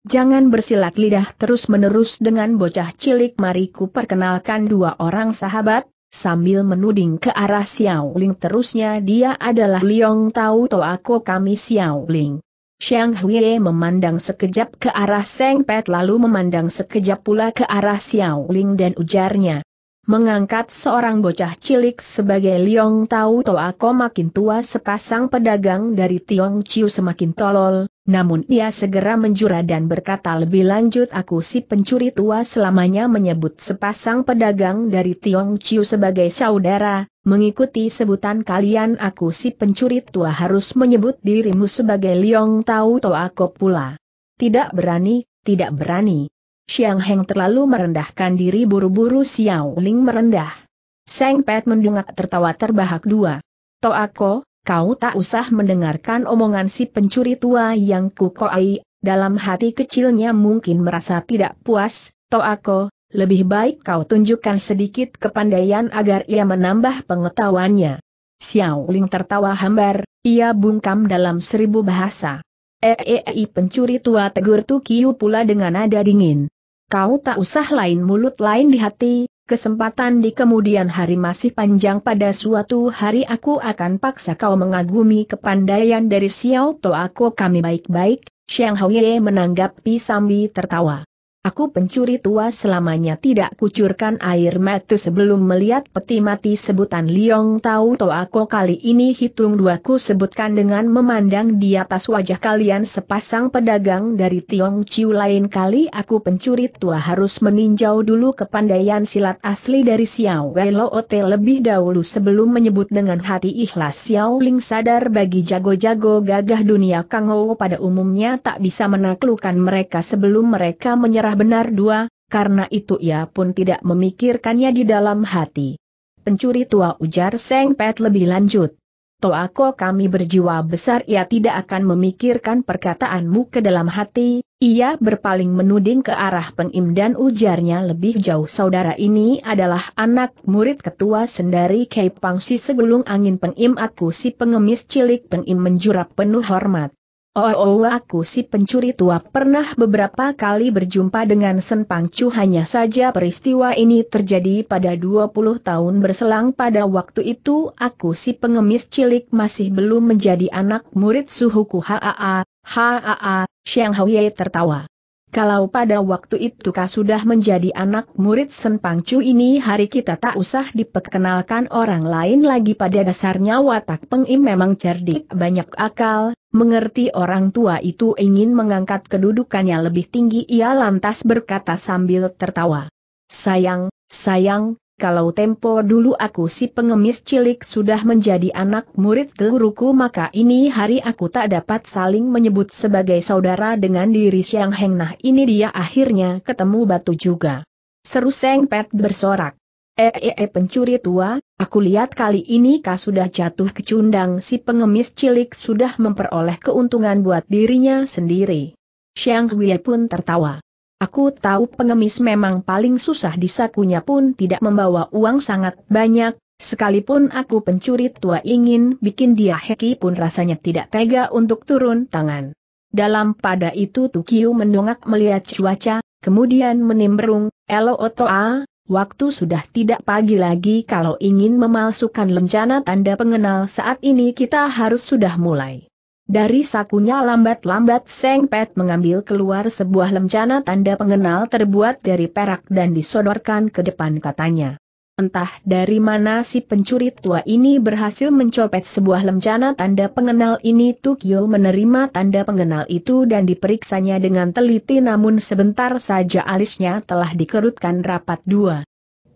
Jangan bersilat lidah terus-menerus dengan bocah cilik mariku perkenalkan dua orang sahabat, sambil menuding ke arah Xiao Ling terusnya dia adalah Liong Tau Ako kami Xiao Ling. Xiang Huiye memandang sekejap ke arah Seng Pet lalu memandang sekejap pula ke arah Xiao Ling dan ujarnya mengangkat seorang bocah cilik sebagai Liong Tau Toa Ko makin tua sepasang pedagang dari Tiong Chiu semakin tolol, namun ia segera menjura dan berkata lebih lanjut aku si pencuri tua selamanya menyebut sepasang pedagang dari Tiong Chiu sebagai saudara, mengikuti sebutan kalian aku si pencuri tua harus menyebut dirimu sebagai Liong Tau Toa Ko pula. Tidak berani, tidak berani. Xiang Heng terlalu merendahkan diri buru-buru Xiao Ling merendah. Seng Pet mendungak tertawa terbahak dua. Toako, kau tak usah mendengarkan omongan si pencuri tua yang kukoai, dalam hati kecilnya mungkin merasa tidak puas, Toako, lebih baik kau tunjukkan sedikit kepandaian agar ia menambah pengetahuannya. Xiao Ling tertawa hambar, ia bungkam dalam seribu bahasa. Eei eh, -e eh, eh, pencuri tua tegur Tukiu pula dengan nada dingin. Kau tak usah lain mulut lain di hati, kesempatan di kemudian hari masih panjang pada suatu hari aku akan paksa kau mengagumi kepandaian dari Xiao aku kami baik-baik, Xiang Houye menanggapi sambil tertawa. Aku pencuri tua selamanya tidak kucurkan air mata sebelum melihat peti mati sebutan Liong Tau aku kali ini hitung dua ku sebutkan dengan memandang di atas wajah kalian sepasang pedagang dari Tiong Chiu lain kali aku pencuri tua harus meninjau dulu kepandaian silat asli dari Xiao Wei Lo Ote lebih dahulu sebelum menyebut dengan hati ikhlas Xiao Ling sadar bagi jago-jago gagah dunia Kang Ho pada umumnya tak bisa menaklukkan mereka sebelum mereka menyerah benar dua, karena itu ia pun tidak memikirkannya di dalam hati. Pencuri tua ujar Seng Pet lebih lanjut. Toako kami berjiwa besar ia tidak akan memikirkan perkataanmu ke dalam hati, ia berpaling menuding ke arah pengim dan ujarnya lebih jauh saudara ini adalah anak murid ketua sendari Kei si segulung angin pengim aku si pengemis cilik pengim menjurap penuh hormat. Oh, oh aku si pencuri tua pernah beberapa kali berjumpa dengan Sen Chu hanya saja peristiwa ini terjadi pada 20 tahun berselang pada waktu itu aku si pengemis cilik masih belum menjadi anak murid suhuku Haa, Haa, Xiang Hauye tertawa. Kalau pada waktu itu kau sudah menjadi anak murid Senpangcu ini hari kita tak usah diperkenalkan orang lain lagi pada dasarnya watak pengim memang cerdik banyak akal, mengerti orang tua itu ingin mengangkat kedudukannya lebih tinggi ia lantas berkata sambil tertawa. Sayang, sayang, kalau tempo dulu aku si pengemis cilik sudah menjadi anak murid guruku maka ini hari aku tak dapat saling menyebut sebagai saudara dengan diri Siang Heng nah ini dia akhirnya ketemu batu juga. Seru Seng Pet bersorak. eee eh, eh, eh, pencuri tua, aku lihat kali ini kau sudah jatuh kecundang si pengemis cilik sudah memperoleh keuntungan buat dirinya sendiri. Siang Hui pun tertawa. Aku tahu pengemis memang paling susah di sakunya pun tidak membawa uang sangat banyak, sekalipun aku pencuri tua ingin bikin dia heki pun rasanya tidak tega untuk turun tangan. Dalam pada itu Tukiu mendongak melihat cuaca, kemudian menimbrung, Elo Otoa, waktu sudah tidak pagi lagi kalau ingin memalsukan lencana tanda pengenal saat ini kita harus sudah mulai. Dari sakunya lambat-lambat Seng Pet mengambil keluar sebuah lencana tanda pengenal terbuat dari perak dan disodorkan ke depan katanya. Entah dari mana si pencuri tua ini berhasil mencopet sebuah lencana tanda pengenal ini Tukyo menerima tanda pengenal itu dan diperiksanya dengan teliti namun sebentar saja alisnya telah dikerutkan rapat dua.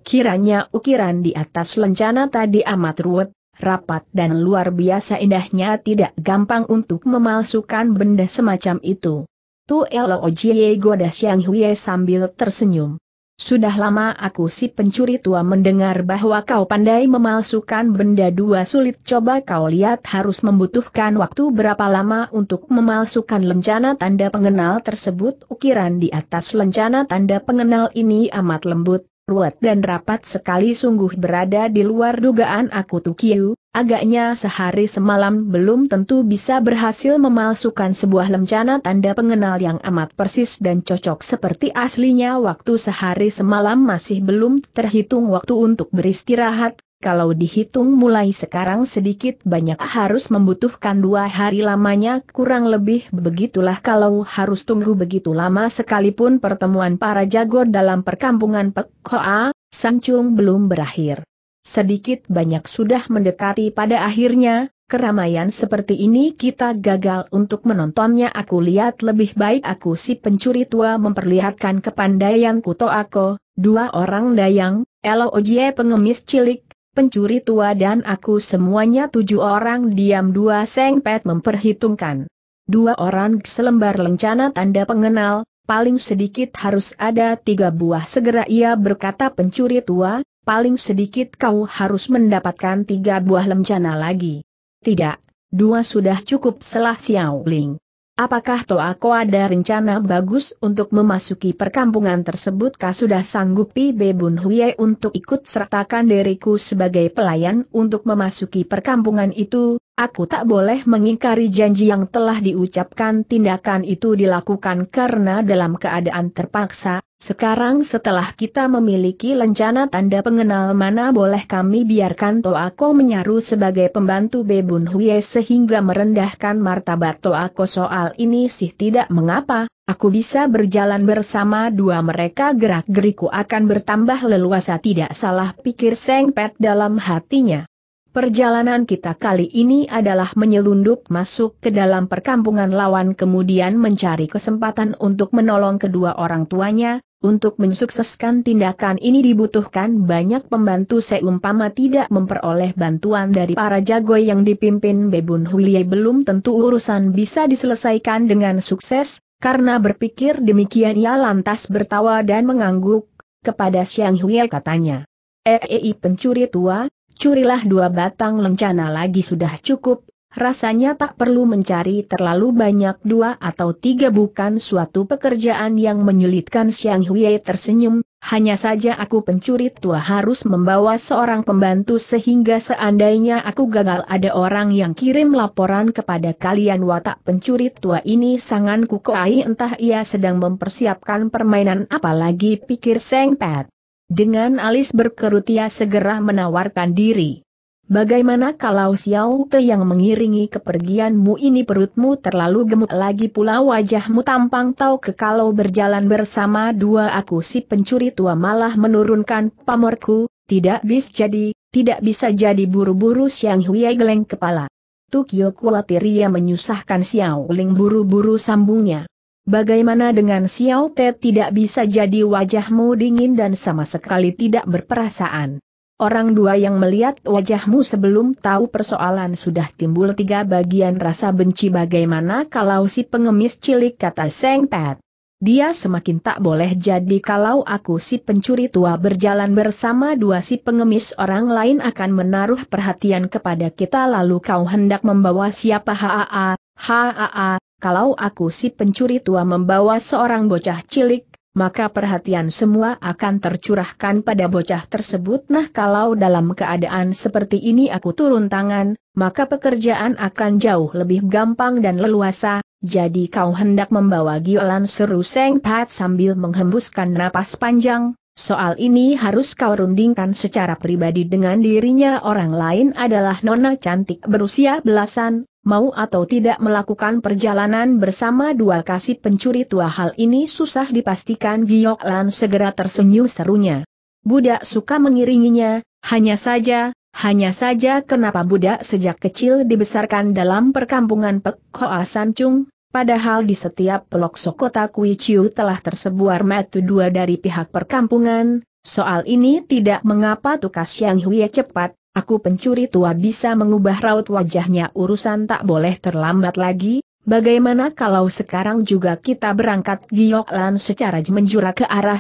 Kiranya ukiran di atas lencana tadi amat ruwet, rapat dan luar biasa indahnya tidak gampang untuk memalsukan benda semacam itu. Tu Elo Ojie Goda Siang Hue sambil tersenyum. Sudah lama aku si pencuri tua mendengar bahwa kau pandai memalsukan benda dua sulit coba kau lihat harus membutuhkan waktu berapa lama untuk memalsukan lencana tanda pengenal tersebut ukiran di atas lencana tanda pengenal ini amat lembut, ruwet dan rapat sekali sungguh berada di luar dugaan aku Tukiu, agaknya sehari semalam belum tentu bisa berhasil memalsukan sebuah lencana tanda pengenal yang amat persis dan cocok seperti aslinya waktu sehari semalam masih belum terhitung waktu untuk beristirahat, kalau dihitung mulai sekarang sedikit banyak harus membutuhkan dua hari lamanya kurang lebih begitulah kalau harus tunggu begitu lama sekalipun pertemuan para jago dalam perkampungan Pek Hoa, Sancung belum berakhir. Sedikit banyak sudah mendekati pada akhirnya, keramaian seperti ini kita gagal untuk menontonnya aku lihat lebih baik aku si pencuri tua memperlihatkan kuto kutoako dua orang dayang, Elo Ojie pengemis cilik, pencuri tua dan aku semuanya tujuh orang diam dua Seng Pet memperhitungkan. Dua orang selembar lencana tanda pengenal, paling sedikit harus ada tiga buah segera ia berkata pencuri tua, paling sedikit kau harus mendapatkan tiga buah lencana lagi. Tidak, dua sudah cukup selah Xiao Ling. Apakah Ko ada rencana bagus untuk memasuki perkampungan tersebut kah sudah sanggupi Bebun Huye untuk ikut sertakan diriku sebagai pelayan untuk memasuki perkampungan itu, aku tak boleh mengingkari janji yang telah diucapkan tindakan itu dilakukan karena dalam keadaan terpaksa, sekarang setelah kita memiliki lencana tanda pengenal mana boleh kami biarkan Toa Toako menyaru sebagai pembantu Bebun Huye sehingga merendahkan martabat Toa Toako soal ini sih tidak mengapa, aku bisa berjalan bersama dua mereka gerak-geriku akan bertambah leluasa tidak salah pikir Seng Pet dalam hatinya. Perjalanan kita kali ini adalah menyelundup masuk ke dalam perkampungan lawan kemudian mencari kesempatan untuk menolong kedua orang tuanya, untuk mensukseskan tindakan ini dibutuhkan banyak pembantu seumpama tidak memperoleh bantuan dari para jago yang dipimpin Bebun Hulie belum tentu urusan bisa diselesaikan dengan sukses, karena berpikir demikian ia lantas bertawa dan mengangguk, kepada Xiang Huie katanya. Ei eh, eh, eh, pencuri tua, curilah dua batang lencana lagi sudah cukup, rasanya tak perlu mencari terlalu banyak dua atau tiga bukan suatu pekerjaan yang menyulitkan Xiang Hui tersenyum, hanya saja aku pencuri tua harus membawa seorang pembantu sehingga seandainya aku gagal ada orang yang kirim laporan kepada kalian watak pencuri tua ini sangat kukoai entah ia sedang mempersiapkan permainan apalagi pikir Seng Pet. Dengan alis berkerut ia segera menawarkan diri. Bagaimana kalau Xiao Te yang mengiringi kepergianmu ini perutmu terlalu gemuk lagi pula wajahmu tampang tahu ke kalau berjalan bersama dua aku si pencuri tua malah menurunkan pamorku, tidak bis jadi, tidak bisa jadi buru-buru Siang Hui geleng kepala. Tukyo khawatir ia menyusahkan Xiao Ling buru-buru sambungnya. Bagaimana dengan Xiao Te tidak bisa jadi wajahmu dingin dan sama sekali tidak berperasaan. Orang dua yang melihat wajahmu sebelum tahu persoalan sudah timbul tiga bagian rasa benci bagaimana kalau si pengemis cilik kata Seng Pat. Dia semakin tak boleh jadi kalau aku si pencuri tua berjalan bersama dua si pengemis orang lain akan menaruh perhatian kepada kita lalu kau hendak membawa siapa haa, haa, kalau aku si pencuri tua membawa seorang bocah cilik, maka perhatian semua akan tercurahkan pada bocah tersebut. Nah kalau dalam keadaan seperti ini aku turun tangan, maka pekerjaan akan jauh lebih gampang dan leluasa, jadi kau hendak membawa Giolan seru Seng Pat sambil menghembuskan napas panjang, soal ini harus kau rundingkan secara pribadi dengan dirinya orang lain adalah nona cantik berusia belasan, mau atau tidak melakukan perjalanan bersama dua kasih pencuri tua hal ini susah dipastikan Giok Lan segera tersenyum serunya. Budak suka mengiringinya, hanya saja, hanya saja kenapa budak sejak kecil dibesarkan dalam perkampungan Pek Hoa Sancung, padahal di setiap pelosok kota Kui Chiu telah tersebuar metu dua dari pihak perkampungan, soal ini tidak mengapa tukas Yang Hui cepat, Aku pencuri tua bisa mengubah raut wajahnya urusan tak boleh terlambat lagi, bagaimana kalau sekarang juga kita berangkat lan secara menjura ke arah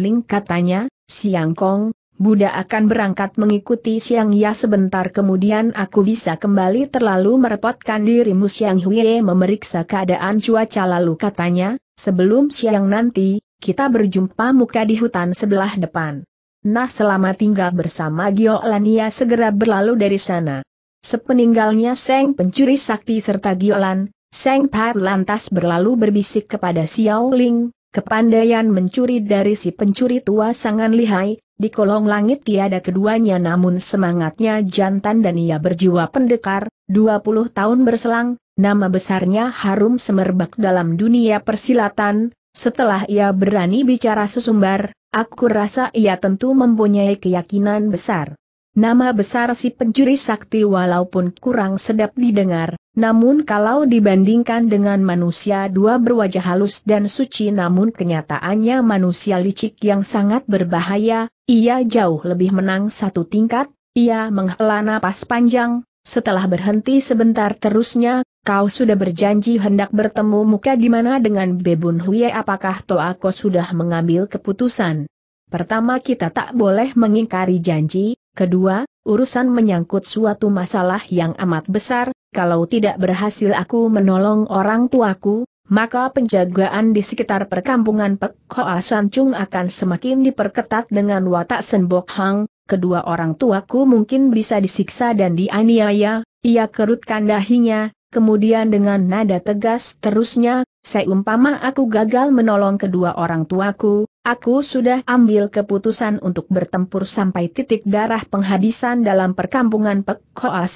Ling? katanya, Siang Kong, Buddha akan berangkat mengikuti Siang Ya sebentar kemudian aku bisa kembali terlalu merepotkan dirimu Siang Huiye memeriksa keadaan cuaca lalu katanya, sebelum siang nanti, kita berjumpa muka di hutan sebelah depan. Nah selama tinggal bersama Gio Lania segera berlalu dari sana. Sepeninggalnya Seng pencuri sakti serta Gio Lan, Seng Pat lantas berlalu berbisik kepada Xiao Ling, kepandaian mencuri dari si pencuri tua sangat lihai, di kolong langit tiada keduanya namun semangatnya jantan dan ia berjiwa pendekar, 20 tahun berselang, nama besarnya harum semerbak dalam dunia persilatan, setelah ia berani bicara sesumbar, Aku rasa ia tentu mempunyai keyakinan besar. Nama besar si pencuri sakti walaupun kurang sedap didengar, namun kalau dibandingkan dengan manusia dua berwajah halus dan suci namun kenyataannya manusia licik yang sangat berbahaya, ia jauh lebih menang satu tingkat, ia menghela napas panjang, setelah berhenti sebentar terusnya, kau sudah berjanji hendak bertemu muka di mana dengan Bebun Huye apakah Toako sudah mengambil keputusan? Pertama kita tak boleh mengingkari janji, kedua, urusan menyangkut suatu masalah yang amat besar, kalau tidak berhasil aku menolong orang tuaku, maka penjagaan di sekitar perkampungan Pek Hoa Sancung akan semakin diperketat dengan watak Senbok Hang, kedua orang tuaku mungkin bisa disiksa dan dianiaya, ia kerutkan dahinya, kemudian dengan nada tegas terusnya, seumpama aku gagal menolong kedua orang tuaku, aku sudah ambil keputusan untuk bertempur sampai titik darah penghabisan dalam perkampungan Pek Koa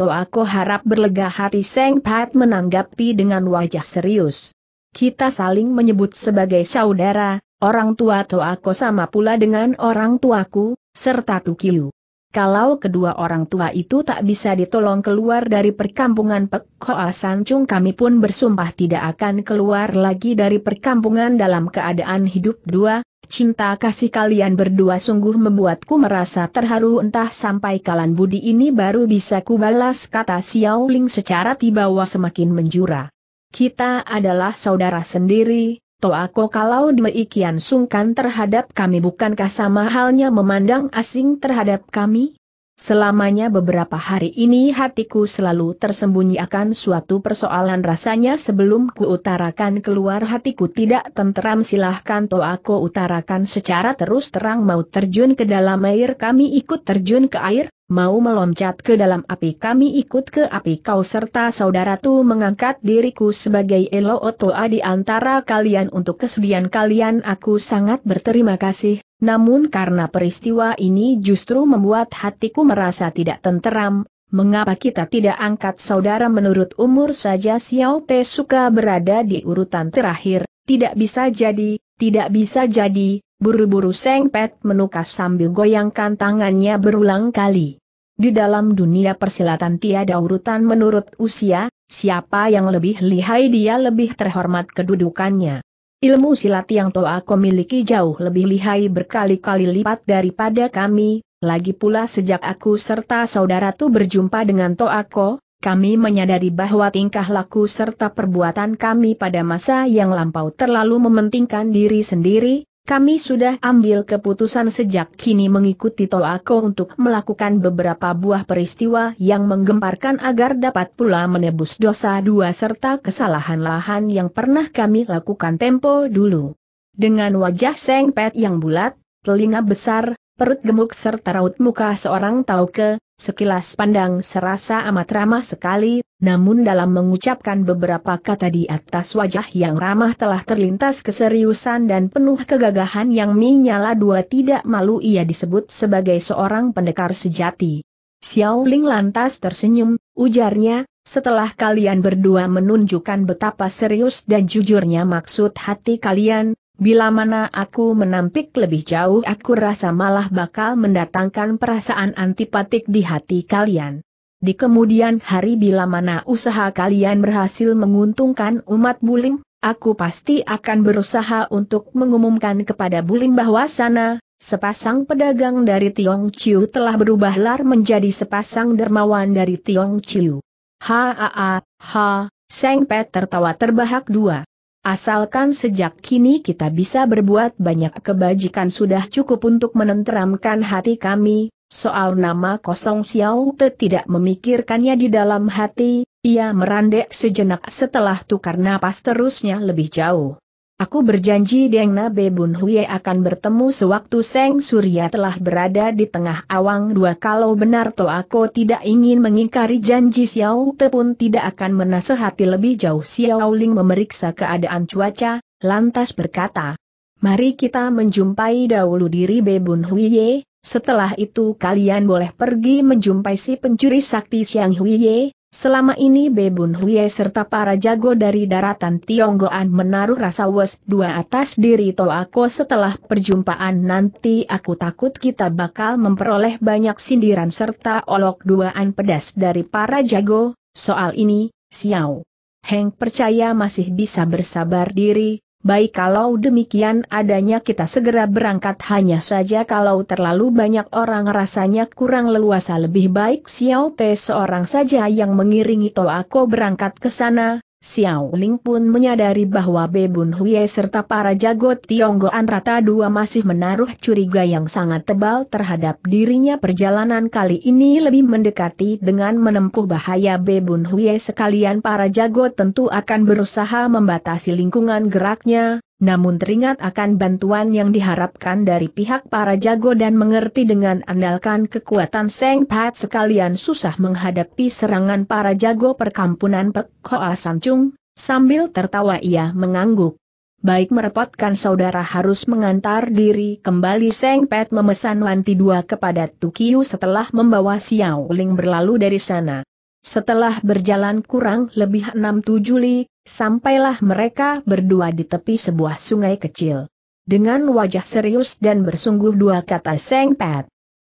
To aku harap berlega hati Seng Pat menanggapi dengan wajah serius. Kita saling menyebut sebagai saudara, Orang tua Toako sama pula dengan orang tuaku, serta Tukiu. Kalau kedua orang tua itu tak bisa ditolong keluar dari perkampungan Pek Hoa Sancung kami pun bersumpah tidak akan keluar lagi dari perkampungan dalam keadaan hidup dua, Cinta kasih kalian berdua sungguh membuatku merasa terharu entah sampai kalan budi ini baru bisa kubalas kata Xiao Ling secara tiba-tiba semakin menjura. Kita adalah saudara sendiri, Toako kalau demikian sungkan terhadap kami bukankah sama halnya memandang asing terhadap kami? Selamanya beberapa hari ini hatiku selalu tersembunyi akan suatu persoalan rasanya sebelum ku utarakan keluar hatiku tidak tenteram silahkan to aku utarakan secara terus terang mau terjun ke dalam air kami ikut terjun ke air, mau meloncat ke dalam api kami ikut ke api kau serta saudara tu mengangkat diriku sebagai elo otoa di antara kalian untuk kesudian kalian aku sangat berterima kasih namun karena peristiwa ini justru membuat hatiku merasa tidak tenteram, mengapa kita tidak angkat saudara menurut umur saja Xiao Te suka berada di urutan terakhir, tidak bisa jadi, tidak bisa jadi, buru-buru Seng Pet menukas sambil goyangkan tangannya berulang kali. Di dalam dunia persilatan tiada urutan menurut usia, siapa yang lebih lihai dia lebih terhormat kedudukannya. Ilmu silat yang Toa Toako miliki jauh lebih lihai berkali-kali lipat daripada kami, lagi pula sejak aku serta saudara tu berjumpa dengan Toako, kami menyadari bahwa tingkah laku serta perbuatan kami pada masa yang lampau terlalu mementingkan diri sendiri, kami sudah ambil keputusan sejak kini mengikuti Toako untuk melakukan beberapa buah peristiwa yang menggemparkan agar dapat pula menebus dosa dua serta kesalahan-lahan yang pernah kami lakukan tempo dulu. Dengan wajah sengpet yang bulat, telinga besar, perut gemuk serta raut muka seorang tauke, sekilas pandang serasa amat ramah sekali, namun dalam mengucapkan beberapa kata di atas wajah yang ramah telah terlintas keseriusan dan penuh kegagahan yang menyala dua tidak malu ia disebut sebagai seorang pendekar sejati. Xiao Ling lantas tersenyum, ujarnya, setelah kalian berdua menunjukkan betapa serius dan jujurnya maksud hati kalian, Bila mana aku menampik lebih jauh aku rasa malah bakal mendatangkan perasaan antipatik di hati kalian. Di kemudian hari bila mana usaha kalian berhasil menguntungkan umat bulim, aku pasti akan berusaha untuk mengumumkan kepada bulim bahwa sana, sepasang pedagang dari Tiong Chiu telah berubah lar menjadi sepasang dermawan dari Tiong Chiu. Ha ha ha, Seng Pet tertawa terbahak dua. Asalkan sejak kini kita bisa berbuat banyak kebajikan sudah cukup untuk menenteramkan hati kami, soal nama kosong Xiao Te tidak memikirkannya di dalam hati, ia merandek sejenak setelah tukar napas terusnya lebih jauh. Aku berjanji Deng Nabe Bun Huye akan bertemu sewaktu Seng Surya telah berada di tengah awang dua kalau benar to aku tidak ingin mengingkari janji Xiao Te pun tidak akan menasehati lebih jauh Xiao Ling memeriksa keadaan cuaca, lantas berkata, Mari kita menjumpai dahulu diri Bebun Huye, setelah itu kalian boleh pergi menjumpai si pencuri sakti Xiang Huye, Selama ini Bebun Huye serta para jago dari daratan Tionggoan menaruh rasa was dua atas diri Toako setelah perjumpaan nanti aku takut kita bakal memperoleh banyak sindiran serta olok duaan pedas dari para jago, soal ini, Xiao. Heng percaya masih bisa bersabar diri, Baik kalau demikian adanya kita segera berangkat hanya saja kalau terlalu banyak orang rasanya kurang leluasa lebih baik Xiao te seorang saja yang mengiringi Toa Ko berangkat ke sana, Xiao Ling pun menyadari bahwa Bebun Huye serta para jago Tionggoan rata dua masih menaruh curiga yang sangat tebal terhadap dirinya perjalanan kali ini lebih mendekati dengan menempuh bahaya Bebun Huye sekalian para jago tentu akan berusaha membatasi lingkungan geraknya, namun teringat akan bantuan yang diharapkan dari pihak para jago dan mengerti dengan andalkan kekuatan Seng Pat sekalian susah menghadapi serangan para jago perkampunan Pek Hoa Samcung, sambil tertawa ia mengangguk. Baik merepotkan saudara harus mengantar diri kembali Seng Pat memesan wanti dua kepada Tukiu setelah membawa Xiao Ling berlalu dari sana. Setelah berjalan kurang lebih enam tujuh li, Sampailah mereka berdua di tepi sebuah sungai kecil. Dengan wajah serius dan bersungguh dua kata Seng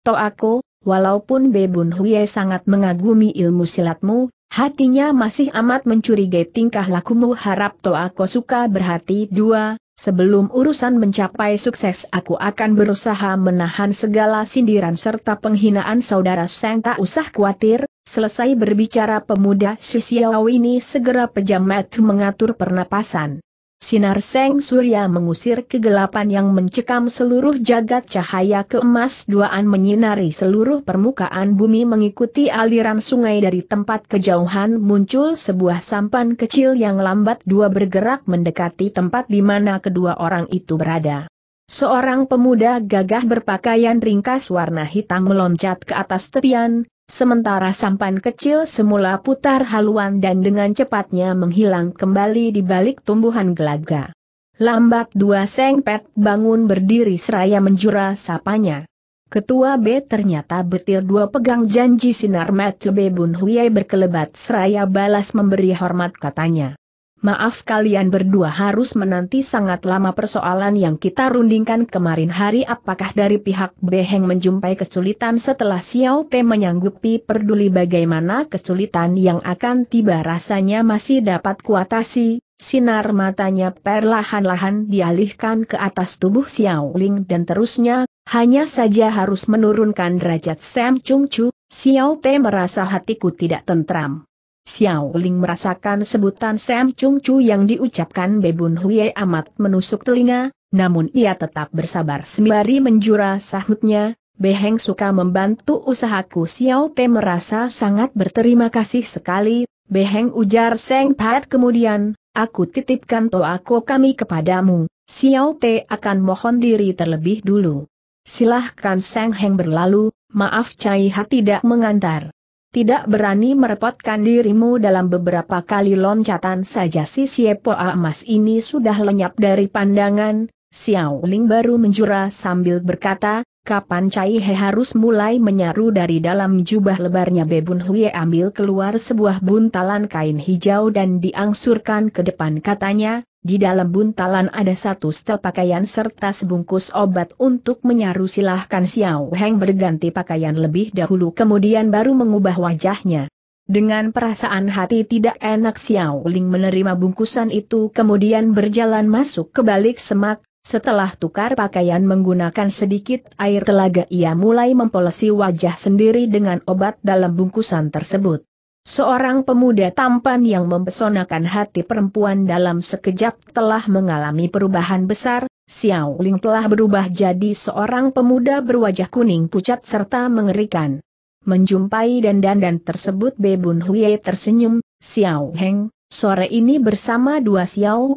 To aku, walaupun Bebun Huye sangat mengagumi ilmu silatmu, hatinya masih amat mencurigai tingkah lakumu harap aku suka berhati dua, sebelum urusan mencapai sukses aku akan berusaha menahan segala sindiran serta penghinaan saudara Seng tak usah khawatir, Selesai berbicara pemuda Shisiao ini segera pejam mata mengatur pernapasan. Sinar Seng Surya mengusir kegelapan yang mencekam seluruh jagat cahaya keemas duaan menyinari seluruh permukaan bumi mengikuti aliran sungai dari tempat kejauhan muncul sebuah sampan kecil yang lambat dua bergerak mendekati tempat di mana kedua orang itu berada. Seorang pemuda gagah berpakaian ringkas warna hitam meloncat ke atas tepian, Sementara sampan kecil semula putar haluan dan dengan cepatnya menghilang kembali di balik tumbuhan gelaga. Lambat dua sengpet bangun berdiri seraya menjura sapanya. Ketua B ternyata betir dua pegang janji sinar Matube Bun Huyai berkelebat seraya balas memberi hormat katanya. Maaf kalian berdua harus menanti sangat lama persoalan yang kita rundingkan kemarin hari apakah dari pihak Beheng menjumpai kesulitan setelah Xiao Pe menyanggupi peduli bagaimana kesulitan yang akan tiba rasanya masih dapat kuatasi, sinar matanya perlahan-lahan dialihkan ke atas tubuh Xiao Ling dan terusnya, hanya saja harus menurunkan derajat Sam Chung Chu, Xiao Pe merasa hatiku tidak tentram. Xiao Ling merasakan sebutan Sam Chung Chu yang diucapkan Bebun Huye amat menusuk telinga, namun ia tetap bersabar sembari menjura sahutnya, Beheng suka membantu usahaku Xiao Te merasa sangat berterima kasih sekali, Beheng ujar Seng Pat kemudian, aku titipkan aku kami kepadamu, Xiao Te akan mohon diri terlebih dulu. Silahkan Seng Heng berlalu, maaf Cai Ha tidak mengantar tidak berani merepotkan dirimu dalam beberapa kali loncatan saja si Siepoa emas ini sudah lenyap dari pandangan, Xiao Ling baru menjura sambil berkata, kapan Cai He harus mulai menyaru dari dalam jubah lebarnya Bebun Hui ambil keluar sebuah buntalan kain hijau dan diangsurkan ke depan katanya, di dalam buntalan ada satu setel pakaian serta sebungkus obat untuk menyaru silahkan Xiao Heng berganti pakaian lebih dahulu kemudian baru mengubah wajahnya. Dengan perasaan hati tidak enak Xiao Ling menerima bungkusan itu kemudian berjalan masuk ke balik semak, setelah tukar pakaian menggunakan sedikit air telaga ia mulai mempolesi wajah sendiri dengan obat dalam bungkusan tersebut. Seorang pemuda tampan yang mempesonakan hati perempuan dalam sekejap telah mengalami perubahan besar, Xiao Ling telah berubah jadi seorang pemuda berwajah kuning pucat serta mengerikan. Menjumpai dandan dan tersebut Bebun Huye tersenyum, Xiao Heng, Sore ini bersama dua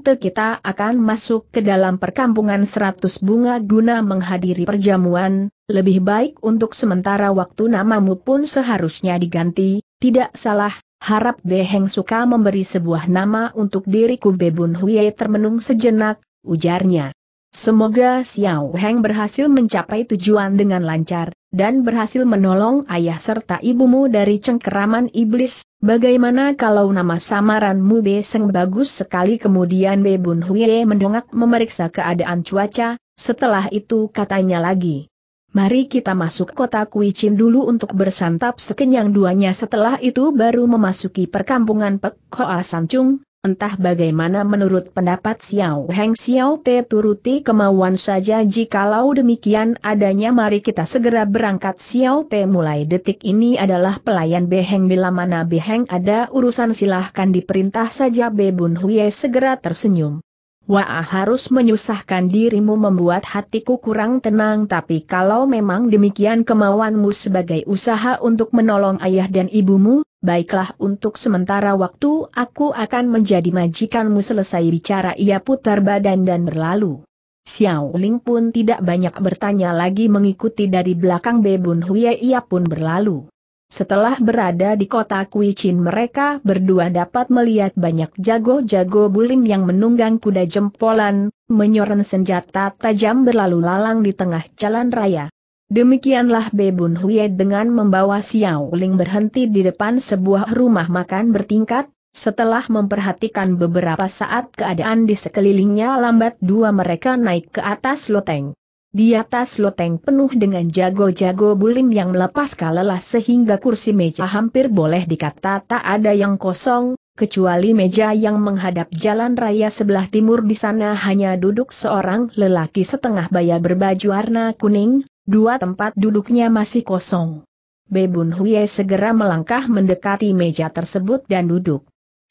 Te kita akan masuk ke dalam perkampungan seratus bunga guna menghadiri perjamuan, lebih baik untuk sementara waktu namamu pun seharusnya diganti, tidak salah, harap Beheng suka memberi sebuah nama untuk diriku Bebun Huye termenung sejenak, ujarnya. Semoga Xiao Heng berhasil mencapai tujuan dengan lancar, dan berhasil menolong ayah serta ibumu dari cengkeraman iblis, bagaimana kalau nama samaranmu Beseng bagus sekali kemudian Bebun Huye mendongak memeriksa keadaan cuaca, setelah itu katanya lagi. Mari kita masuk kota Kuicin dulu untuk bersantap sekenyang duanya setelah itu baru memasuki perkampungan Pek Hoa Sanchung Entah bagaimana menurut pendapat Xiao Heng Xiao Te turuti kemauan saja jikalau demikian adanya mari kita segera berangkat Xiao Te mulai detik ini adalah pelayan Beheng bila mana Beheng ada urusan silahkan diperintah saja Be Bun Huye segera tersenyum. Wah harus menyusahkan dirimu membuat hatiku kurang tenang tapi kalau memang demikian kemauanmu sebagai usaha untuk menolong ayah dan ibumu, baiklah untuk sementara waktu aku akan menjadi majikanmu selesai bicara ia putar badan dan berlalu. Xiao Ling pun tidak banyak bertanya lagi mengikuti dari belakang Bebun Huye ia pun berlalu. Setelah berada di kota Kuichin mereka berdua dapat melihat banyak jago-jago bulim yang menunggang kuda jempolan, menyoren senjata tajam berlalu lalang di tengah jalan raya. Demikianlah Bebun Huye dengan membawa Xiao Ling berhenti di depan sebuah rumah makan bertingkat, setelah memperhatikan beberapa saat keadaan di sekelilingnya lambat dua mereka naik ke atas loteng. Di atas loteng penuh dengan jago-jago bulim yang melepas kalelah sehingga kursi meja hampir boleh dikata tak ada yang kosong, kecuali meja yang menghadap jalan raya sebelah timur di sana hanya duduk seorang lelaki setengah baya berbaju warna kuning, dua tempat duduknya masih kosong. Bebun Huye segera melangkah mendekati meja tersebut dan duduk.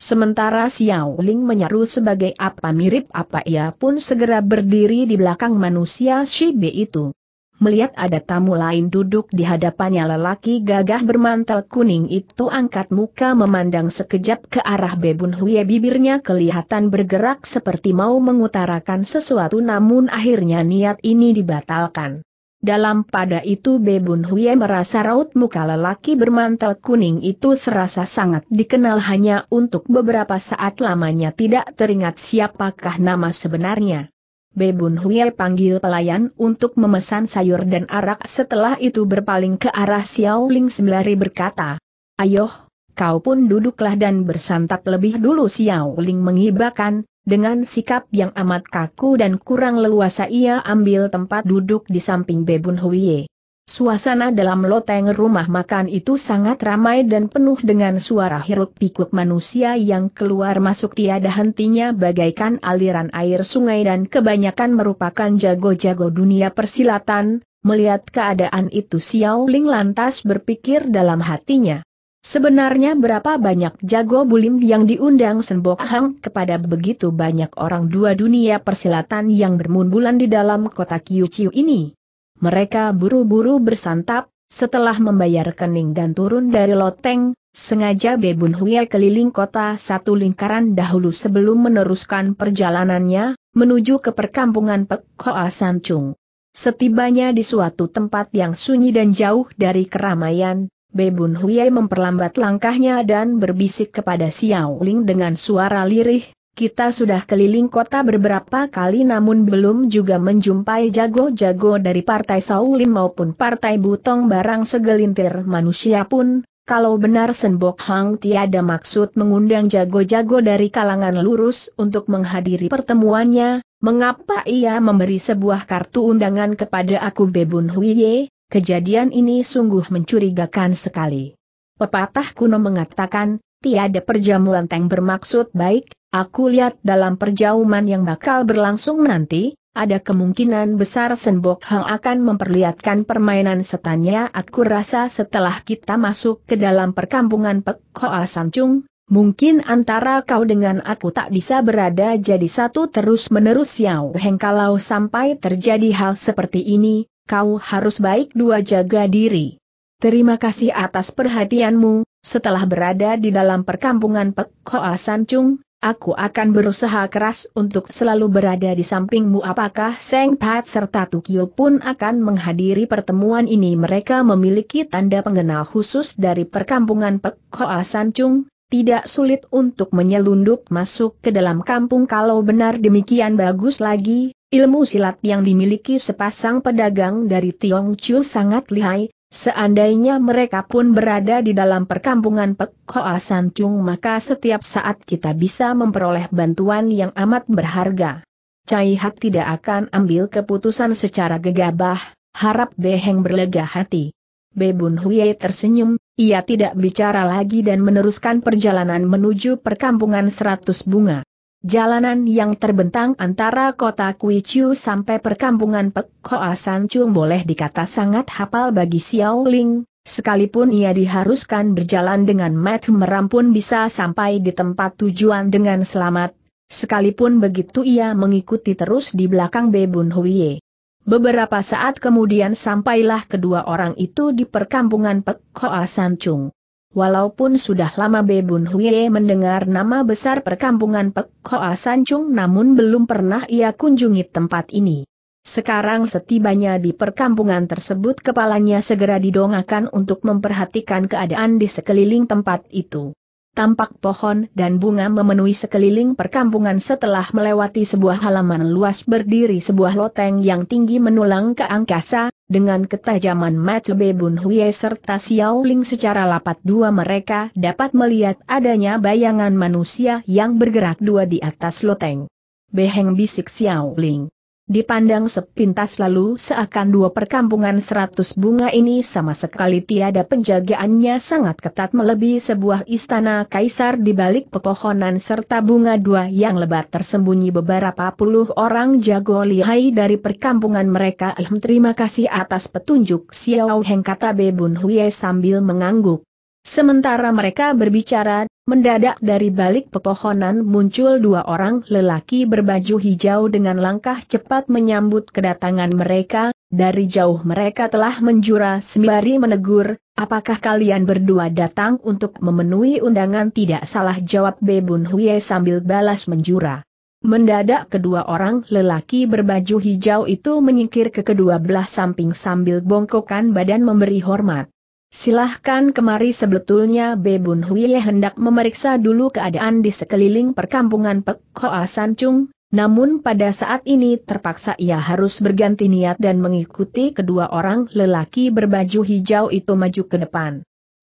Sementara Xiao Ling menyeru sebagai apa mirip apa ia pun segera berdiri di belakang manusia Shibe itu. Melihat ada tamu lain duduk di hadapannya lelaki gagah bermantel kuning itu angkat muka memandang sekejap ke arah Bebun Huye bibirnya kelihatan bergerak seperti mau mengutarakan sesuatu namun akhirnya niat ini dibatalkan. Dalam pada itu Bebun Huye merasa raut muka lelaki bermantel kuning itu serasa sangat dikenal hanya untuk beberapa saat lamanya tidak teringat siapakah nama sebenarnya. Bebun Huye panggil pelayan untuk memesan sayur dan arak setelah itu berpaling ke arah Xiao Ling sembari berkata, "Ayo, kau pun duduklah dan bersantap lebih dulu Xiao Ling mengibakan, dengan sikap yang amat kaku dan kurang leluasa ia ambil tempat duduk di samping Bebun Huiye. Suasana dalam loteng rumah makan itu sangat ramai dan penuh dengan suara hiruk pikuk manusia yang keluar masuk tiada hentinya bagaikan aliran air sungai dan kebanyakan merupakan jago-jago dunia persilatan, melihat keadaan itu Xiao Ling lantas berpikir dalam hatinya. Sebenarnya berapa banyak jago bulim yang diundang Senbok Hang kepada begitu banyak orang dua dunia persilatan yang bermunculan di dalam kota Kyuchiu ini. Mereka buru-buru bersantap, setelah membayar kening dan turun dari loteng, sengaja Bebun Hui keliling kota satu lingkaran dahulu sebelum meneruskan perjalanannya, menuju ke perkampungan Pek Hoa Sanchung. Setibanya di suatu tempat yang sunyi dan jauh dari keramaian, Bebun Huyai memperlambat langkahnya dan berbisik kepada Xiao Ling dengan suara lirih, kita sudah keliling kota beberapa kali namun belum juga menjumpai jago-jago dari partai Shaolin maupun partai Butong barang segelintir manusia pun, kalau benar Senbok Hang tiada maksud mengundang jago-jago dari kalangan lurus untuk menghadiri pertemuannya, mengapa ia memberi sebuah kartu undangan kepada aku Bebun Huiye, Kejadian ini sungguh mencurigakan sekali. Pepatah kuno mengatakan, tiada perjamuan teng bermaksud baik, aku lihat dalam perjauman yang bakal berlangsung nanti, ada kemungkinan besar Senbok Hang akan memperlihatkan permainan setannya aku rasa setelah kita masuk ke dalam perkampungan Pek Hoa Sancung, mungkin antara kau dengan aku tak bisa berada jadi satu terus-menerus Yau Heng kalau sampai terjadi hal seperti ini, kau harus baik dua jaga diri. Terima kasih atas perhatianmu, setelah berada di dalam perkampungan Pek Hoa Chung, aku akan berusaha keras untuk selalu berada di sampingmu apakah Seng Pat serta Tukio pun akan menghadiri pertemuan ini mereka memiliki tanda pengenal khusus dari perkampungan Pek Hoa Chung, tidak sulit untuk menyelundup masuk ke dalam kampung kalau benar demikian bagus lagi, ilmu silat yang dimiliki sepasang pedagang dari Tiong Chiu sangat lihai, seandainya mereka pun berada di dalam perkampungan Pek Hoa Chung maka setiap saat kita bisa memperoleh bantuan yang amat berharga. Cai Hat tidak akan ambil keputusan secara gegabah, harap Beheng berlega hati. Bebun Huye tersenyum, ia tidak bicara lagi dan meneruskan perjalanan menuju perkampungan seratus bunga. Jalanan yang terbentang antara kota Kuichiu sampai perkampungan Pek Hoa Sancung boleh dikata sangat hafal bagi Xiao Ling, sekalipun ia diharuskan berjalan dengan mat merampun bisa sampai di tempat tujuan dengan selamat, sekalipun begitu ia mengikuti terus di belakang Bebun Huye. Beberapa saat kemudian sampailah kedua orang itu di perkampungan Pek Hoa Sancung. Walaupun sudah lama Bebun Huye mendengar nama besar perkampungan Pek Hoa Sancung namun belum pernah ia kunjungi tempat ini. Sekarang setibanya di perkampungan tersebut kepalanya segera didongakan untuk memperhatikan keadaan di sekeliling tempat itu tampak pohon dan bunga memenuhi sekeliling perkampungan setelah melewati sebuah halaman luas berdiri sebuah loteng yang tinggi menulang ke angkasa, dengan ketajaman Matu Bebun Huye serta Xiao Ling secara lapat dua mereka dapat melihat adanya bayangan manusia yang bergerak dua di atas loteng. Beheng bisik Xiao Ling. Dipandang sepintas lalu seakan dua perkampungan seratus bunga ini sama sekali tiada penjagaannya sangat ketat melebihi sebuah istana kaisar di balik pepohonan serta bunga dua yang lebat tersembunyi beberapa puluh orang jago lihai dari perkampungan mereka. Alhamdulillah terima kasih atas petunjuk Xiao Heng kata Bebun Huye sambil mengangguk. Sementara mereka berbicara, Mendadak dari balik pepohonan muncul dua orang lelaki berbaju hijau dengan langkah cepat menyambut kedatangan mereka, dari jauh mereka telah menjura sembari menegur, apakah kalian berdua datang untuk memenuhi undangan tidak salah jawab Bebun Huye sambil balas menjura. Mendadak kedua orang lelaki berbaju hijau itu menyingkir ke kedua belah samping sambil bongkokan badan memberi hormat. Silahkan kemari sebetulnya Bebun Huye hendak memeriksa dulu keadaan di sekeliling perkampungan Pek Hoa Sancung, namun pada saat ini terpaksa ia harus berganti niat dan mengikuti kedua orang lelaki berbaju hijau itu maju ke depan.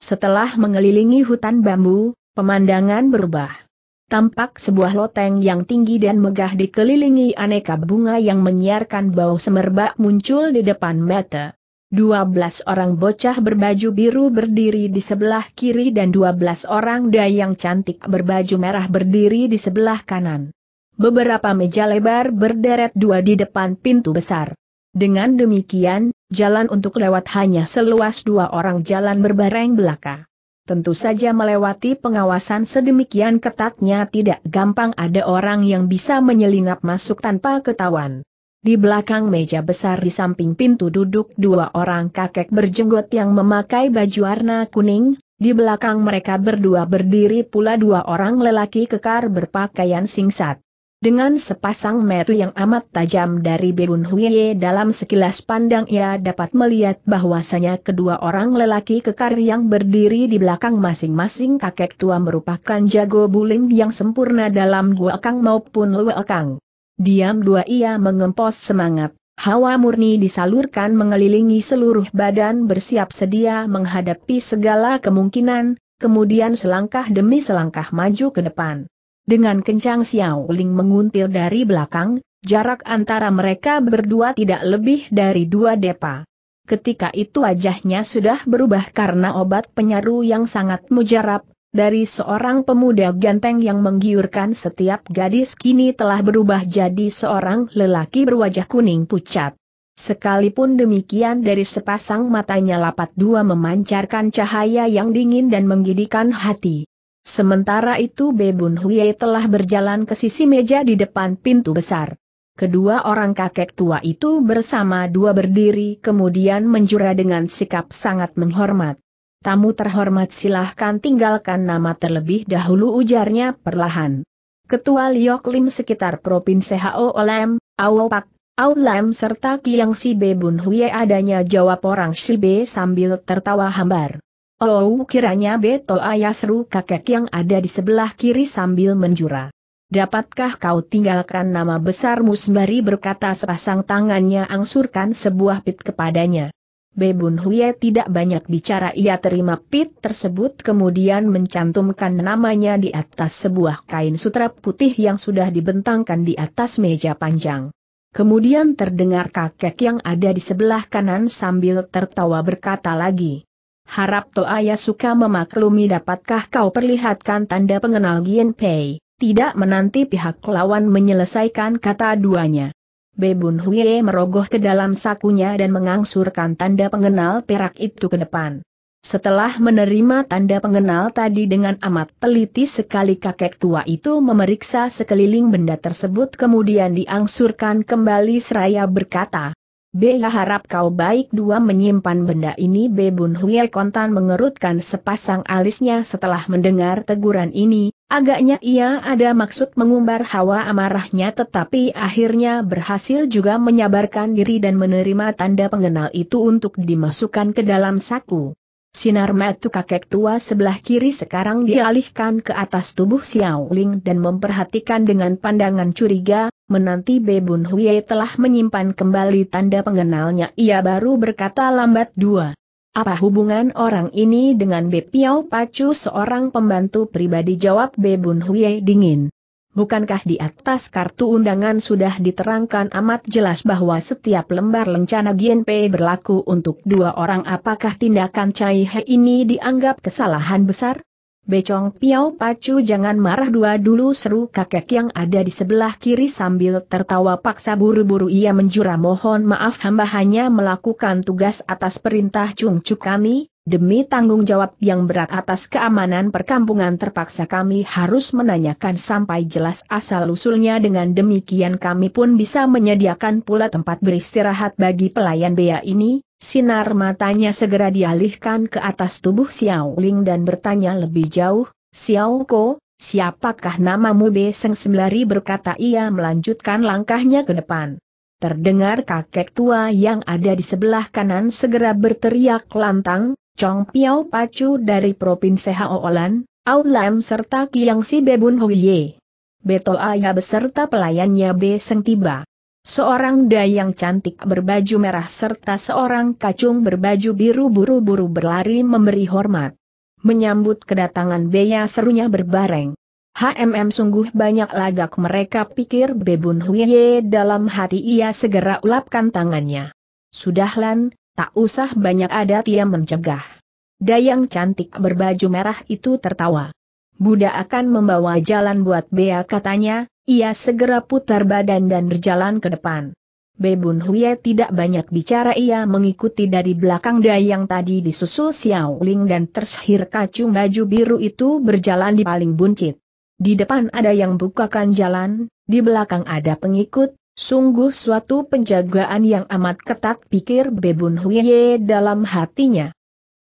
Setelah mengelilingi hutan bambu, pemandangan berubah. Tampak sebuah loteng yang tinggi dan megah dikelilingi aneka bunga yang menyiarkan bau semerbak muncul di depan mata. 12 orang bocah berbaju biru berdiri di sebelah kiri dan 12 orang dayang cantik berbaju merah berdiri di sebelah kanan. Beberapa meja lebar berderet dua di depan pintu besar. Dengan demikian, jalan untuk lewat hanya seluas dua orang jalan berbareng belaka. Tentu saja melewati pengawasan sedemikian ketatnya tidak gampang ada orang yang bisa menyelinap masuk tanpa ketahuan. Di belakang meja besar di samping pintu duduk dua orang kakek berjenggot yang memakai baju warna kuning, di belakang mereka berdua berdiri pula dua orang lelaki kekar berpakaian singsat, Dengan sepasang metu yang amat tajam dari Bebun Huye dalam sekilas pandang ia dapat melihat bahwasanya kedua orang lelaki kekar yang berdiri di belakang masing-masing kakek tua merupakan jago bulim yang sempurna dalam guakang maupun luakang. Diam dua ia mengempos semangat. Hawa murni disalurkan mengelilingi seluruh badan bersiap sedia menghadapi segala kemungkinan, kemudian selangkah demi selangkah maju ke depan. Dengan kencang Xiao Ling menguntil dari belakang, jarak antara mereka berdua tidak lebih dari dua depa. Ketika itu wajahnya sudah berubah karena obat penyaru yang sangat mujarab, dari seorang pemuda ganteng yang menggiurkan setiap gadis kini telah berubah jadi seorang lelaki berwajah kuning pucat. Sekalipun demikian dari sepasang matanya lapat dua memancarkan cahaya yang dingin dan menggidikan hati. Sementara itu Bebun Huye telah berjalan ke sisi meja di depan pintu besar. Kedua orang kakek tua itu bersama dua berdiri kemudian menjura dengan sikap sangat menghormat. Tamu terhormat silahkan tinggalkan nama terlebih dahulu ujarnya perlahan. Ketua Liok Lim sekitar Provinsi Hao Lem, Ao Pak, Lem serta Kiang Si Be Bun Huye adanya jawab orang Si Be sambil tertawa hambar. Oh kiranya Beto Ayasru kakek yang ada di sebelah kiri sambil menjura. Dapatkah kau tinggalkan nama besar Musbari berkata sepasang tangannya angsurkan sebuah pit kepadanya. Bebun Huye tidak banyak bicara ia terima pit tersebut kemudian mencantumkan namanya di atas sebuah kain sutra putih yang sudah dibentangkan di atas meja panjang. Kemudian terdengar kakek yang ada di sebelah kanan sambil tertawa berkata lagi. Harap Toaya suka memaklumi dapatkah kau perlihatkan tanda pengenal Gien Pei, tidak menanti pihak lawan menyelesaikan kata duanya. Bebun Huye merogoh ke dalam sakunya dan mengangsurkan tanda pengenal perak itu ke depan. Setelah menerima tanda pengenal tadi dengan amat teliti sekali kakek tua itu memeriksa sekeliling benda tersebut kemudian diangsurkan kembali seraya berkata, Bea harap kau baik dua menyimpan benda ini Be Bun Huye kontan mengerutkan sepasang alisnya setelah mendengar teguran ini, agaknya ia ada maksud mengumbar hawa amarahnya tetapi akhirnya berhasil juga menyabarkan diri dan menerima tanda pengenal itu untuk dimasukkan ke dalam saku. Sinar metu kakek tua sebelah kiri sekarang dialihkan ke atas tubuh Xiao Ling dan memperhatikan dengan pandangan curiga, menanti Bebun Huye telah menyimpan kembali tanda pengenalnya ia baru berkata lambat dua. Apa hubungan orang ini dengan Be Piao Pacu seorang pembantu pribadi jawab Bebun Huye dingin bukankah di atas kartu undangan sudah diterangkan amat jelas bahwa setiap lembar lencana GNP berlaku untuk dua orang apakah tindakan Cai He ini dianggap kesalahan besar? Becong Piau Pacu jangan marah dua dulu seru kakek yang ada di sebelah kiri sambil tertawa paksa buru-buru ia menjura mohon maaf hamba hanya melakukan tugas atas perintah Chung Chu kami, Demi tanggung jawab yang berat atas keamanan perkampungan terpaksa kami harus menanyakan sampai jelas asal-usulnya dengan demikian kami pun bisa menyediakan pula tempat beristirahat bagi pelayan bea ini, sinar matanya segera dialihkan ke atas tubuh Xiao Ling dan bertanya lebih jauh, Xiao Ko, siapakah namamu Be Seng Semlari berkata ia melanjutkan langkahnya ke depan. Terdengar kakek tua yang ada di sebelah kanan segera berteriak lantang, Chong Piao Pacu dari Provinsi Haolan, Aulam serta Kiang Si Bebun Huiye. Beto Aya beserta pelayannya B Seng tiba. Seorang dayang cantik berbaju merah serta seorang kacung berbaju biru buru-buru berlari memberi hormat. Menyambut kedatangan Beya serunya berbareng. HMM sungguh banyak lagak mereka pikir Bebun Huiye dalam hati ia segera ulapkan tangannya. Sudahlan, tak usah banyak ada tiam mencegah. Dayang cantik berbaju merah itu tertawa. Buddha akan membawa jalan buat Bea katanya, ia segera putar badan dan berjalan ke depan. Bebun Huye tidak banyak bicara ia mengikuti dari belakang dayang tadi disusul Xiao Ling dan tersihir kacung baju biru itu berjalan di paling buncit. Di depan ada yang bukakan jalan, di belakang ada pengikut, Sungguh suatu penjagaan yang amat ketat pikir Bebun Huye dalam hatinya.